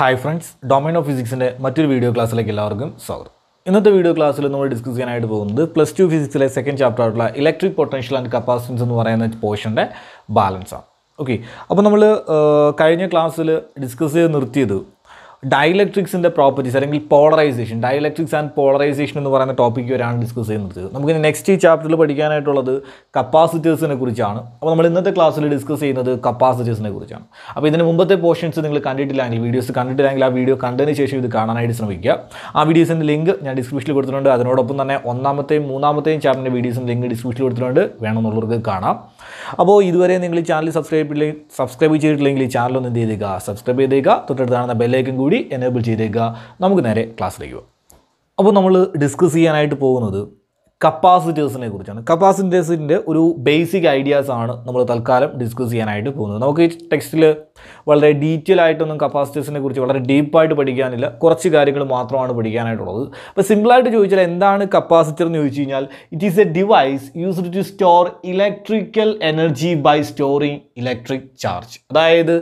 Hi friends domain of ഫിസിക്സിൻ്റെ മറ്റൊരു video ക്ലാസ്സിലേക്ക് എല്ലാവർക്കും സ്വാഗതം ഇന്നത്തെ വീഡിയോ ക്ലാസ്സിൽ നമ്മൾ ഡിസ്കസ് ചെയ്യാനായിട്ട് പോകുന്നത് പ്ലസ് ടു ഫിസിക്സിലെ സെക്കൻഡ് ചാപ്റ്റർ ആയിട്ടുള്ള ഇലക്ട്രിക് പൊട്ടൻഷ്യൽ ആൻഡ് കപ്പാസിറ്റൻസ് എന്ന് പറയുന്ന പോർഷൻ്റെ ബാലൻസാണ് ഓക്കെ അപ്പോൾ നമ്മൾ കഴിഞ്ഞ ക്ലാസ്സിൽ ഡിസ്കസ് ചെയ്ത് നിർത്തിയത് ഡയലക്ട്രിക്സിൻ്റെ പ്രോപ്പർട്ടീസ് അല്ലെങ്കിൽ പോളറൈസേഷൻ ഡയലക്ട്രിക്സ് ആൻഡ് പോളറൈസേഷൻ എന്ന് പറയുന്ന ടോപ്പിക്ക് വരെയാണ് ഡിസ്കസ് ചെയ്യുന്നത് നമുക്ക് നെക്സ്റ്റ് ചാപ്റ്ററിൽ പഠിക്കാനായിട്ടുള്ളത് കപ്പാസിറ്റേഴ്സിനെ കുറിച്ചാണ് അപ്പോൾ നമ്മൾ ഇന്നത്തെ ക്ലാസ്സിൽ ഡിസ്കസ് ചെയ്യുന്നത് കപ്പാസിറ്റേഴ്സിനെ കുറിച്ചാണ് അപ്പോൾ ഇതിന് മുമ്പത്തെ പോർഷൻസ് നിങ്ങൾ കണ്ടിട്ടില്ലെങ്കിൽ വീഡിയോസ് കണ്ടിട്ടില്ലെങ്കിൽ ആ വീഡിയോ കണ്ടതിന് ശേഷം ഇത് കാണാനായിട്ട് ശ്രമിക്കുക ആ വീഡിയോസിൻ്റെ ലിങ്ക് ഞാൻ ഡിസ്ക്രിപ്ഷനിൽ കൊടുത്തിട്ടുണ്ട് അതിനോടൊപ്പം തന്നെ ഒന്നാമത്തെയും മൂന്നാമത്തെയും ചാപ്റ്ററിൻ്റെ വീഡിയോസിൻ്റെ ലിങ്ക് ഡിസ്ക്രിപ്ഷനിൽ കൊടുത്തിട്ടുണ്ട് വേണമെന്നുള്ളവർക്ക് കാണാം അപ്പോൾ ഇതുവരെ നിങ്ങൾ ഈ ചാനൽ സബ്സ്ക്രൈബ് സബ്സ്ക്രൈബ് ചെയ്തിട്ടില്ലെങ്കിൽ ഈ ചാനൽ ഒന്ന് എന്ത് ചെയ്തേക്കുക സബ്സ്ക്രൈബ് ചെയ്തേക്കുക തൊട്ടടുത്ത് കാണുന്ന ബെല്ലൈക്കും കൂടി എനേബിൾ ചെയ്തേക്കുക നമുക്ക് നേരെ ക്ലാസ്സിലേക്ക് പോകാം അപ്പോൾ നമ്മൾ ഡിസ്കസ് ചെയ്യാനായിട്ട് പോകുന്നത് കപ്പാസിറ്റേഴ്സിനെ കുറിച്ചാണ് കപ്പാസിറ്റേഴ്സിൻ്റെ ഒരു ബേസിക് ഐഡിയാസ് ആണ് നമ്മൾ തൽക്കാലം ഡിസ്കസ് ചെയ്യാനായിട്ട് പോകുന്നത് നമുക്ക് ഈ ടെക്സ്റ്റിൽ വളരെ ഡീറ്റെയിൽ ആയിട്ടൊന്നും കപ്പാസിറ്റേഴ്സിനെ കുറിച്ച് വളരെ ഡീപ്പായിട്ട് പഠിക്കാനില്ല കുറച്ച് കാര്യങ്ങൾ മാത്രമാണ് പഠിക്കാനായിട്ടുള്ളത് അപ്പോൾ സിമ്പിളായിട്ട് ചോദിച്ചാൽ എന്താണ് കപ്പാസിറ്റർ എന്ന് ചോദിച്ചു കഴിഞ്ഞാൽ it is a device used to store electrical energy by storing electric charge അതായത്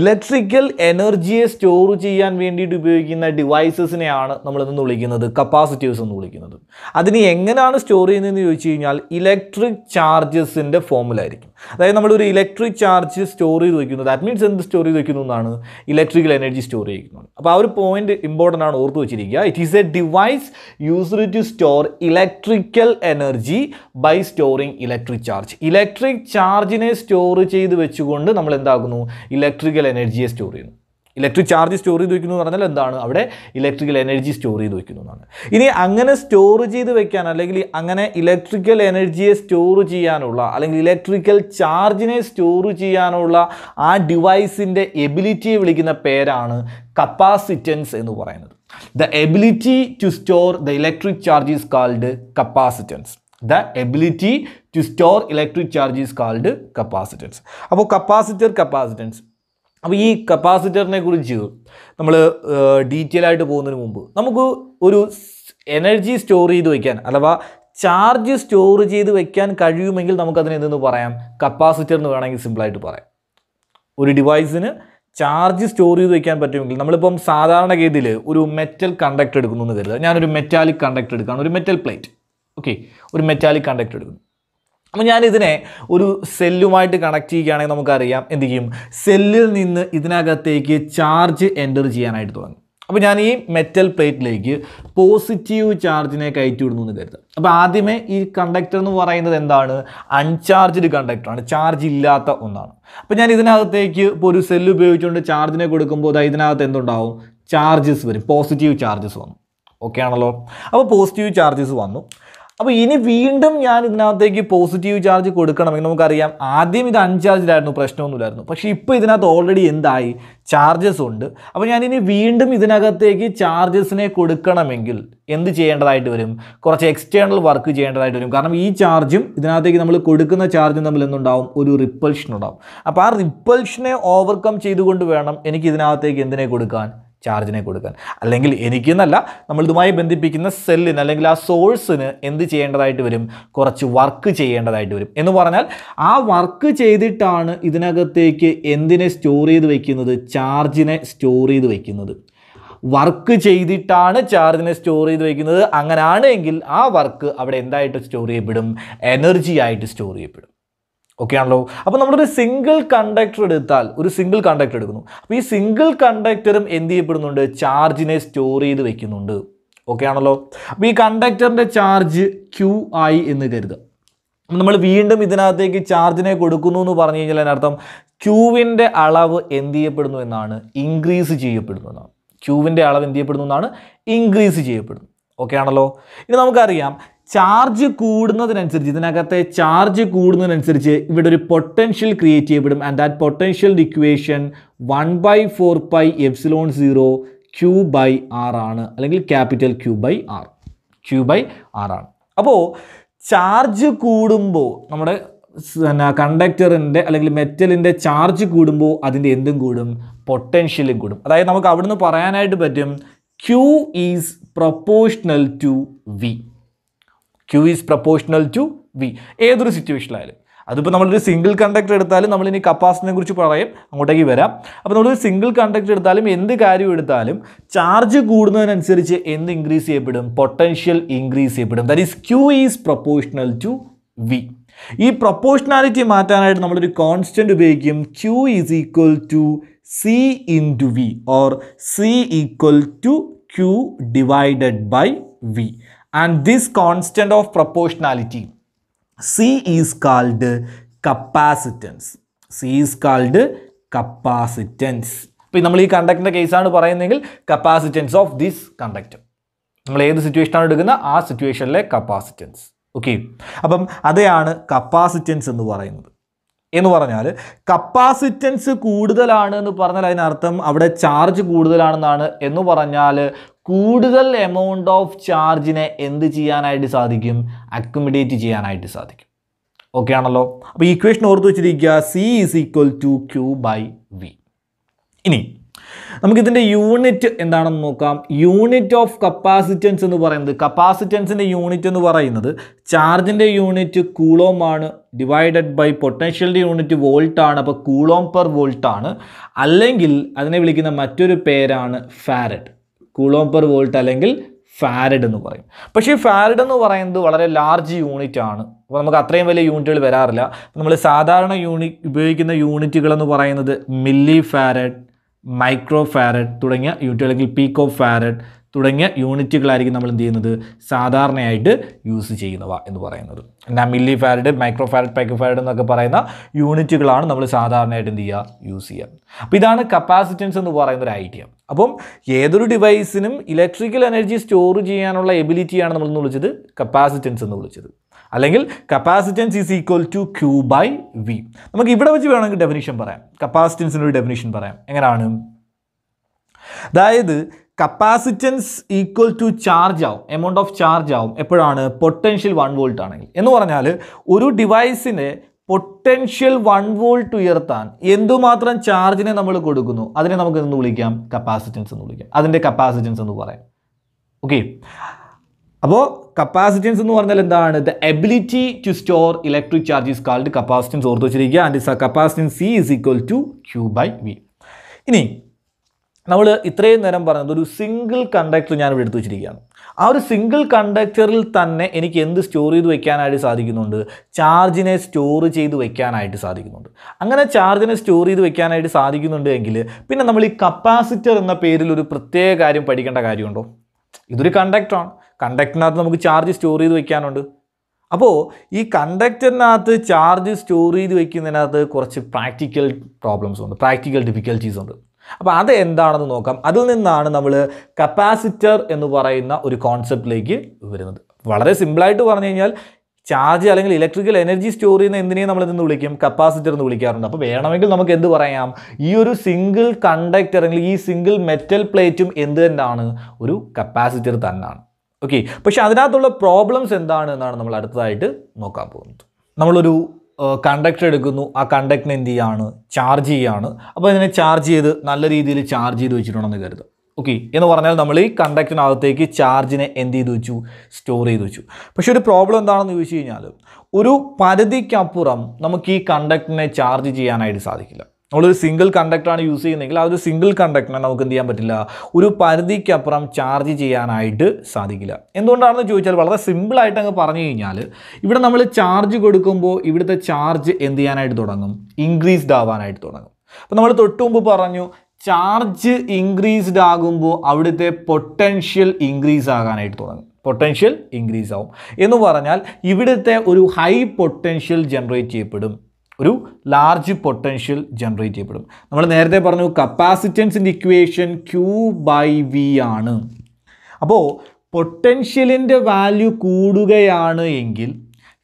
ഇലക്ട്രിക്കൽ എനർജിയെ സ്റ്റോർ ചെയ്യാൻ വേണ്ടിയിട്ട് ഉപയോഗിക്കുന്ന ഡിവൈസസിനെയാണ് നമ്മളിന്ന് വിളിക്കുന്നത് കപ്പാസിറ്റേഴ്സ് എന്ന് വിളിക്കുന്നത് അതിന് എങ്ങനെയാണ് എന്താണ് സ്റ്റോർ ചെയ്യുന്നതെന്ന് ചോദിച്ചു കഴിഞ്ഞാൽ ഇലക്ട്രിക് ചാർജസിൻ്റെ ഫോമിലായിരിക്കും അതായത് നമ്മളൊരു ഇലക്ട്രിക് ചാർജ് സ്റ്റോർ ചെയ്ത് വയ്ക്കുന്നത് ദാറ്റ് മീൻസ് എന്ത് സ്റ്റോർ ചെയ്ത് വയ്ക്കുന്നു എന്നാണ് ഇലക്ട്രിക്കൽ എനർജി സ്റ്റോർ ചെയ്യുന്നത് അപ്പോൾ ആ ഒരു പോയിന്റ് ഇമ്പോർട്ടൻ്റ് ആണ് ഓർത്ത് വെച്ചിരിക്കുക it is a device used to store electrical energy by storing electric charge electric ചാർജിനെ സ്റ്റോർ ചെയ്ത് വെച്ചുകൊണ്ട് നമ്മൾ എന്താക്കുന്നു ഇലക്ട്രിക്കൽ എനർജിയെ സ്റ്റോർ ചെയ്യുന്നു ഇലക്ട്രിക് ചാർജ് സ്റ്റോർ ചെയ്ത് വയ്ക്കുന്നു എന്ന് പറഞ്ഞാൽ എന്താണ് അവിടെ ഇലക്ട്രിക്കൽ എനർജി സ്റ്റോർ ചെയ്ത് വയ്ക്കുന്നു എന്നാണ് ഇനി അങ്ങനെ സ്റ്റോർ ചെയ്ത് വെക്കാൻ അല്ലെങ്കിൽ അങ്ങനെ ഇലക്ട്രിക്കൽ എനർജിയെ സ്റ്റോർ ചെയ്യാനുള്ള അല്ലെങ്കിൽ ഇലക്ട്രിക്കൽ ചാർജിനെ സ്റ്റോർ ചെയ്യാനുള്ള ആ ഡിവൈസിൻ്റെ എബിലിറ്റിയെ വിളിക്കുന്ന പേരാണ് കപ്പാസിറ്റൻസ് എന്ന് പറയുന്നത് the ability to store the electric charge is called capacitance the ability to store electric charge is called capacitance അപ്പോൾ കപ്പാസിറ്റർ കപ്പാസിറ്റൻസ് അപ്പോൾ ഈ കപ്പാസിറ്ററിനെ കുറിച്ച് നമ്മൾ ഡീറ്റെയിൽ ആയിട്ട് പോകുന്നതിന് മുമ്പ് നമുക്ക് ഒരു എനർജി സ്റ്റോർ ചെയ്ത് വയ്ക്കാൻ അഥവാ ചാർജ് സ്റ്റോർ ചെയ്ത് വയ്ക്കാൻ കഴിയുമെങ്കിൽ നമുക്കതിനെ എന്തെന്ന് പറയാം കപ്പാസിറ്റർ എന്ന് വേണമെങ്കിൽ സിമ്പിളായിട്ട് പറയാം ഒരു ഡിവൈസിന് ചാർജ് സ്റ്റോർ ചെയ്ത് വയ്ക്കാൻ പറ്റുമെങ്കിൽ നമ്മളിപ്പം സാധാരണഗതിയിൽ ഒരു മെറ്റൽ കണ്ടക്ടർ എടുക്കുന്നു എന്ന് കരുതുക ഞാനൊരു മെറ്റാലിക് കണ്ടക്ടർ എടുക്കുകയാണ് ഒരു മെറ്റൽ പ്ലേറ്റ് ഓക്കെ ഒരു മെറ്റാലിക് കണ്ടക്ടർ എടുക്കുന്നു അപ്പോൾ ഞാനിതിനെ ഒരു സെല്ലുമായിട്ട് കണക്ട് ചെയ്യുകയാണെങ്കിൽ നമുക്കറിയാം എന്ത് ചെയ്യും സെല്ലിൽ നിന്ന് ഇതിനകത്തേക്ക് ചാർജ് എൻ്റർ ചെയ്യാനായിട്ട് തുടങ്ങും അപ്പോൾ ഞാൻ ഈ മെറ്റൽ പ്ലേറ്റിലേക്ക് പോസിറ്റീവ് ചാർജിനെ കയറ്റി വിടുന്നു എന്ന് കരുതാം അപ്പോൾ ആദ്യമേ ഈ കണ്ടക്ടർ എന്ന് പറയുന്നത് എന്താണ് അൺചാർജ്ഡ് കണ്ടക്ടറാണ് ചാർജ് ഇല്ലാത്ത ഒന്നാണ് അപ്പോൾ ഞാൻ ഇതിനകത്തേക്ക് ഇപ്പോൾ ഒരു സെല്ല് ഉപയോഗിച്ചുകൊണ്ട് ചാർജിനെ കൊടുക്കുമ്പോൾ അത് ഇതിനകത്ത് എന്തുണ്ടാവും ചാർജസ് വരും പോസിറ്റീവ് ചാർജസ് വന്നു ഓക്കെ ആണല്ലോ അപ്പോൾ പോസിറ്റീവ് ചാർജസ് വന്നു അപ്പോൾ ഇനി വീണ്ടും ഞാൻ ഇതിനകത്തേക്ക് പോസിറ്റീവ് ചാർജ് കൊടുക്കണമെങ്കിൽ നമുക്കറിയാം ആദ്യം ഇത് അൺചാർജിലായിരുന്നു പ്രശ്നമൊന്നുമില്ലായിരുന്നു പക്ഷേ ഇപ്പോൾ ഇതിനകത്ത് ഓൾറെഡി എന്തായി ചാർജസ് ഉണ്ട് അപ്പോൾ ഞാൻ ഇനി വീണ്ടും ഇതിനകത്തേക്ക് ചാർജസിനെ കൊടുക്കണമെങ്കിൽ എന്ത് ചെയ്യേണ്ടതായിട്ട് വരും കുറച്ച് എക്സ്റ്റേണൽ വർക്ക് ചെയ്യേണ്ടതായിട്ട് വരും കാരണം ഈ ചാർജും ഇതിനകത്തേക്ക് നമ്മൾ കൊടുക്കുന്ന ചാർജും തമ്മിൽ എന്തുണ്ടാവും ഒരു റിപ്പൽഷൻ ഉണ്ടാവും അപ്പോൾ ആ റിപ്പൽഷനെ ഓവർകം ചെയ്തുകൊണ്ട് വേണം എനിക്ക് ഇതിനകത്തേക്ക് എന്തിനെ കൊടുക്കാൻ ചാർജിനെ കൊടുക്കാൻ അല്ലെങ്കിൽ എനിക്കെന്നല്ല നമ്മൾ ഇതുമായി ബന്ധിപ്പിക്കുന്ന സെല്ലിന് അല്ലെങ്കിൽ ആ സോഴ്സിന് എന്ത് ചെയ്യേണ്ടതായിട്ട് വരും കുറച്ച് വർക്ക് ചെയ്യേണ്ടതായിട്ട് വരും എന്ന് പറഞ്ഞാൽ ആ വർക്ക് ചെയ്തിട്ടാണ് ഇതിനകത്തേക്ക് എന്തിനെ സ്റ്റോർ ചെയ്ത് വയ്ക്കുന്നത് ചാർജിനെ സ്റ്റോർ ചെയ്ത് വയ്ക്കുന്നത് വർക്ക് ചെയ്തിട്ടാണ് ചാർജിനെ സ്റ്റോർ ചെയ്ത് വയ്ക്കുന്നത് അങ്ങനെയാണ് എങ്കിൽ ആ വർക്ക് അവിടെ എന്തായിട്ട് സ്റ്റോർ ചെയ്യപ്പെടും എനർജി ആയിട്ട് സ്റ്റോർ ചെയ്യപ്പെടും ആണല്ലോ അപ്പോൾ നമ്മളൊരു സിംഗിൾ കണ്ടക്ടർ എടുത്താൽ ഒരു സിംഗിൾ കണ്ടക്ടർ എടുക്കുന്നു അപ്പോൾ ഈ സിംഗിൾ കണ്ടക്ടറും എന്ത് ചെയ്യപ്പെടുന്നുണ്ട് ചാർജിനെ സ്റ്റോർ ചെയ്ത് വെക്കുന്നുണ്ട് ഓക്കെ ആണല്ലോ അപ്പോൾ ഈ കണ്ടക്ടറിൻ്റെ ചാർജ് ക്യൂ ആയി എന്ന് കരുതുക നമ്മൾ വീണ്ടും ഇതിനകത്തേക്ക് ചാർജിനെ കൊടുക്കുന്നു എന്ന് പറഞ്ഞു കഴിഞ്ഞാൽ അതിനർത്ഥം ക്യൂവിൻ്റെ അളവ് എന്ത് ചെയ്യപ്പെടുന്നു എന്നാണ് ഇൻക്രീസ് ചെയ്യപ്പെടുന്നു എന്നാണ് ക്യൂവിൻ്റെ അളവ് എന്ത് ചെയ്യപ്പെടുന്നു എന്നാണ് ഇൻക്രീസ് ചെയ്യപ്പെടുന്നു ഓക്കെ ആണല്ലോ ഇനി നമുക്കറിയാം ചാർജ് കൂടുന്നതിനനുസരിച്ച് ഇതിനകത്തെ ചാർജ് കൂടുന്നതിനനുസരിച്ച് ഇവിടെ ഒരു പൊട്ടൻഷ്യൽ ക്രിയേറ്റ് ചെയ്യപ്പെടും and that potential equation one by four pi epsilon zero Q by R ആണ് അല്ലെങ്കിൽ capital Q by R Q by R ആണ് അപ്പോൾ ചാർജ് കൂടുമ്പോൾ നമ്മുടെ പിന്നെ കണ്ടക്ടറിൻ്റെ അല്ലെങ്കിൽ മെറ്റലിൻ്റെ ചാർജ് കൂടുമ്പോൾ അതിൻ്റെ എന്തും കൂടും പൊട്ടൻഷ്യലും കൂടും അതായത് നമുക്ക് അവിടുന്ന് പറയാനായിട്ട് പറ്റും Q is proportional to V Q is proportional to V ഏതൊരു സിറ്റുവേഷനിലായാലും അതിപ്പോൾ നമ്മളൊരു സിംഗിൾ കണ്ടക്ടർ എടുത്താലും നമ്മൾ ഇനി കപ്പാസിറ്റിനെ കുറിച്ച് പറയും അങ്ങോട്ടേക്ക് വരാം അപ്പോൾ നമ്മളൊരു സിംഗിൾ കണ്ടക്ടർ എടുത്താലും എന്ത് കാര്യം എടുത്താലും ചാർജ് കൂടുന്നതിനനുസരിച്ച് എന്ത് ഇൻക്രീസ് ചെയ്യപ്പെടും പൊട്ടൻഷ്യൽ ഇൻക്രീസ് ചെയ്യപ്പെടും that is Q is proportional to V ഈ പ്രപ്പോർഷണാലിറ്റി മാറ്റാനായിട്ട് നമ്മളൊരു കോൺസ്റ്റൻറ്റ് ഉപയോഗിക്കും Q is equal to C into V or C equal to Q divided by V and this constant of proportionality C is called capacitance. C is called capacitance. അപ്പോൾ നമ്മൾ ഈ കണ്ടക്ടറിൻ്റെ കേസാണ് പറയുന്നതെങ്കിൽ capacitance of this conductor നമ്മൾ ഏത് സിറ്റുവേഷനാണ് എടുക്കുന്നത് ആ സിറ്റുവേഷനിലെ കപ്പാസിറ്റൻസ് ഓക്കെ അപ്പം അതെയാണ് കപ്പാസിറ്റൻസ് എന്ന് പറയുന്നത് എന്ന് പറഞ്ഞാൽ കപ്പാസിറ്റൻസ് കൂടുതലാണ് എന്ന് പറഞ്ഞാൽ അതിനർത്ഥം അവിടെ ചാർജ് കൂടുതലാണെന്നാണ് എന്ന് പറഞ്ഞാൽ കൂടുതൽ എമൗണ്ട് ഓഫ് ചാർജിനെ എന്ത് ചെയ്യാനായിട്ട് സാധിക്കും അക്കോമഡേറ്റ് ചെയ്യാനായിട്ട് സാധിക്കും ഓക്കെ ആണല്ലോ അപ്പോൾ ഈക്വേഷൻ ഓർത്ത് വെച്ചിരിക്കുക C is equal to Q by V ഇനി നമുക്കിതിൻ്റെ യൂണിറ്റ് എന്താണെന്ന് നോക്കാം യൂണിറ്റ് ഓഫ് കപ്പാസിറ്റൻസ് എന്ന് പറയുന്നത് കപ്പാസിറ്റൻസിൻ്റെ യൂണിറ്റ് എന്ന് പറയുന്നത് ചാർജിൻ്റെ യൂണിറ്റ് കൂളോമാണ് ഡിവൈഡഡ് ബൈ പൊട്ടൻഷ്യലിൻ്റെ യൂണിറ്റ് വോൾട്ടാണ് അപ്പോൾ കൂളോം പെർ വോൾട്ടാണ് അല്ലെങ്കിൽ അതിനെ വിളിക്കുന്ന മറ്റൊരു പേരാണ് ഫാരഡ് കൂളോം പെർ വോൾട്ട് അല്ലെങ്കിൽ ഫാരഡ് എന്ന് പറയും പക്ഷേ ഫാരഡ് എന്ന് പറയുന്നത് വളരെ ലാർജ് യൂണിറ്റ് ആണ് അപ്പോൾ നമുക്ക് അത്രയും വലിയ യൂണിറ്റുകൾ വരാറില്ല നമ്മൾ സാധാരണ യൂണി ഉപയോഗിക്കുന്ന യൂണിറ്റുകൾ എന്ന് പറയുന്നത് മില്ലി ഫാരഡ് മൈക്രോ ഫാരഡ് തുടങ്ങിയ യൂണിറ്റുകൾ അല്ലെങ്കിൽ പീക്കോ ഫാരഡ് തുടങ്ങിയ യൂണിറ്റുകളായിരിക്കും നമ്മൾ എന്ത് ചെയ്യുന്നത് സാധാരണയായിട്ട് യൂസ് ചെയ്യുന്നവ എന്ന് പറയുന്നത് എന്നാൽ milli farad micro farad pico farad എന്നൊക്കെ പറയുന്ന യൂണിറ്റുകളാണ് നമ്മൾ സാധാരണയായിട്ട് എന്ത് ചെയ്യുക യൂസ് ചെയ്യുക അപ്പോൾ ഇതാണ് കപ്പാസിറ്റൻസ് എന്ന് പറയുന്ന ഒരു ഐഡിയ അപ്പം ഏതൊരു ഡിവൈസിനും ഇലക്ട്രിക്കൽ എനർജി സ്റ്റോർ ചെയ്യാനുള്ള എബിലിറ്റിയാണ് നമ്മൾ എന്ന് വിളിച്ചത് കപ്പാസിറ്റൻസ് എന്ന് വിളിച്ചത് അല്ലെങ്കിൽ capacitance is equal to Q by V നമുക്ക് ഇവിടെ വെച്ച് വേണമെങ്കിൽ ഡെഫിനിഷൻ പറയാം കപ്പാസിറ്റൻസിൻ്റെ ഒരു ഡെഫിനിഷൻ പറയാം എങ്ങനെയാണ് അതായത് കപ്പാസിറ്റൻസ് ഈക്വൽ ടു ചാർജ് ആവും എമൗണ്ട് ഓഫ് ചാർജ് ആവും എപ്പോഴാണ് പൊട്ടൻഷ്യൽ വൺ വോൾട്ട് ആണെങ്കിൽ എന്ന് പറഞ്ഞാൽ ഒരു ഡിവൈസിനെ പൊട്ടൻഷ്യൽ വൺ വോൾട്ട് ഉയർത്താൻ എന്തുമാത്രം ചാർജിനെ നമ്മൾ കൊടുക്കുന്നു അതിനെ നമുക്ക് എന്ത് വിളിക്കാം കപ്പാസിറ്റൻസ് എന്ന് വിളിക്കാം അതിൻ്റെ കപ്പാസിറ്റൻസ് എന്ന് പറയാം ഓക്കെ അപ്പോൾ കപ്പാസിറ്റൻസ് എന്ന് പറഞ്ഞാൽ എന്താണ് the ability to store electric charges called capacitance ഓർത്ത് വെച്ചിരിക്കുക and is capacitance C is equal to Q by V ഇനി നമ്മൾ ഇത്രയും നേരം പറഞ്ഞത് ഒരു സിംഗിൾ കണ്ടക്ടർ ഞാൻ ഇവിടെ എടുത്തു വെച്ചിരിക്കുകയാണ് ആ ഒരു സിംഗിൾ കണ്ടക്ടറിൽ തന്നെ എനിക്ക് എന്ത് സ്റ്റോർ ചെയ്ത് വെക്കാനായിട്ട് സാധിക്കുന്നുണ്ട് ചാർജിനെ സ്റ്റോർ ചെയ്ത് വെക്കാനായിട്ട് സാധിക്കുന്നുണ്ട് അങ്ങനെ ചാർജിനെ സ്റ്റോർ ചെയ്ത് വെക്കാനായിട്ട് സാധിക്കുന്നുണ്ട് എങ്കിൽ പിന്നെ നമ്മൾ ഈ കപ്പാസിറ്റർ എന്ന പേരിൽ ഒരു പ്രത്യേക കാര്യം പഠിക്കേണ്ട കാര്യമുണ്ടോ ഇതൊരു കണ്ടക്ടറാണ് കണ്ടക്ടറിനകത്ത് നമുക്ക് ചാർജ് സ്റ്റോർ ചെയ്ത് വെക്കാനുണ്ട് അപ്പോൾ ഈ കണ്ടക്ടറിനകത്ത് ചാർജ് സ്റ്റോർ ചെയ്ത് വയ്ക്കുന്നതിനകത്ത് കുറച്ച് പ്രാക്ടിക്കൽ പ്രോബ്ലംസ് ഉണ്ട് പ്രാക്ടിക്കൽ ഡിഫിക്കൽറ്റീസ് ഉണ്ട് അപ്പോൾ അത് എന്താണെന്ന് നോക്കാം അതിൽ നിന്നാണ് നമ്മൾ കപ്പാസിറ്റർ എന്ന് പറയുന്ന ഒരു കോൺസെപ്റ്റിലേക്ക് വരുന്നത് വളരെ സിമ്പിളായിട്ട് പറഞ്ഞു കഴിഞ്ഞാൽ ചാർജ് അല്ലെങ്കിൽ ഇലക്ട്രിക്കൽ എനർജി സ്റ്റോർ ചെയ്യുന്ന എന്തിനെ നമ്മൾ ഇതെന്ന് വിളിക്കും കപ്പാസിറ്റർ എന്ന് വിളിക്കാറുണ്ട് അപ്പോൾ വേണമെങ്കിൽ നമുക്ക് എന്ത് പറയാം ഈ ഒരു സിംഗിൾ കണ്ടക്ടർ അല്ലെങ്കിൽ ഈ സിംഗിൾ മെറ്റൽ പ്ലേറ്റും എന്ത് തന്നെയാണ് ഒരു കപ്പാസിറ്റർ തന്നെയാണ് ഓക്കെ പക്ഷേ അതിനകത്തുള്ള പ്രോബ്ലംസ് എന്താണ് എന്നാണ് നമ്മൾ അടുത്തതായിട്ട് നോക്കാൻ പോകുന്നത് നമ്മളൊരു കണ്ടക്ട് എടുക്കുന്നു ആ കണ്ടക്റ്റിന് എന്ത് ചെയ്യാണ് ചാർജ് ചെയ്യാണ് അപ്പോൾ ഇതിനെ ചാർജ് ചെയ്ത് നല്ല രീതിയിൽ ചാർജ് ചെയ്ത് വെച്ചിട്ടുണ്ടെന്ന് കരുതുക ഓക്കെ എന്ന് പറഞ്ഞാൽ നമ്മൾ ഈ കണ്ടക്റ്റിനകത്തേക്ക് ചാർജിനെ എന്ത് ചെയ്ത് വെച്ചു സ്റ്റോർ ചെയ്ത് വെച്ചു പക്ഷേ ഒരു പ്രോബ്ലം എന്താണെന്ന് ചോദിച്ചു കഴിഞ്ഞാൽ ഒരു പരിധിക്കപ്പുറം നമുക്ക് ഈ കണ്ടക്റ്റിനെ ചാർജ് ചെയ്യാനായിട്ട് സാധിക്കില്ല നമ്മളൊരു സിംഗിൾ കണ്ടക്ടറാണ് യൂസ് ചെയ്യുന്നതെങ്കിൽ ആ ഒരു സിംഗിൾ കണ്ടക്ടറിനെ നമുക്ക് എന്ത് ചെയ്യാൻ പറ്റില്ല ഒരു പരിധിക്കപ്പുറം ചാർജ് ചെയ്യാനായിട്ട് സാധിക്കില്ല എന്തുകൊണ്ടാണെന്ന് ചോദിച്ചാൽ വളരെ സിമ്പിളായിട്ട് അങ്ങ് പറഞ്ഞു കഴിഞ്ഞാൽ ഇവിടെ നമ്മൾ ചാർജ് കൊടുക്കുമ്പോൾ ഇവിടുത്തെ ചാർജ് എന്ത് ചെയ്യാനായിട്ട് തുടങ്ങും ഇൻക്രീസ്ഡ് ആവാനായിട്ട് തുടങ്ങും അപ്പോൾ നമ്മൾ തൊട്ട് മുമ്പ് പറഞ്ഞു ചാർജ് ഇൻക്രീസ്ഡ് ആകുമ്പോൾ അവിടുത്തെ പൊട്ടൻഷ്യൽ ഇൻക്രീസ് ആകാനായിട്ട് തുടങ്ങും പൊട്ടൻഷ്യൽ ഇൻക്രീസ് ആവും എന്ന് പറഞ്ഞാൽ ഇവിടുത്തെ ഒരു ഹൈ പൊട്ടൻഷ്യൽ ജനറേറ്റ് ചെയ്യപ്പെടും ഒരു ലാർജ് പൊട്ടൻഷ്യൽ ജനറേറ്റ് ചെയ്യപ്പെടും നമ്മൾ നേരത്തെ പറഞ്ഞു കപ്പാസിറ്റൻസിൻ്റെ ഇക്വേഷൻ ക്യൂ ബൈ വി ആണ് അപ്പോൾ പൊട്ടൻഷ്യലിൻ്റെ വാല്യൂ കൂടുകയാണ് എങ്കിൽ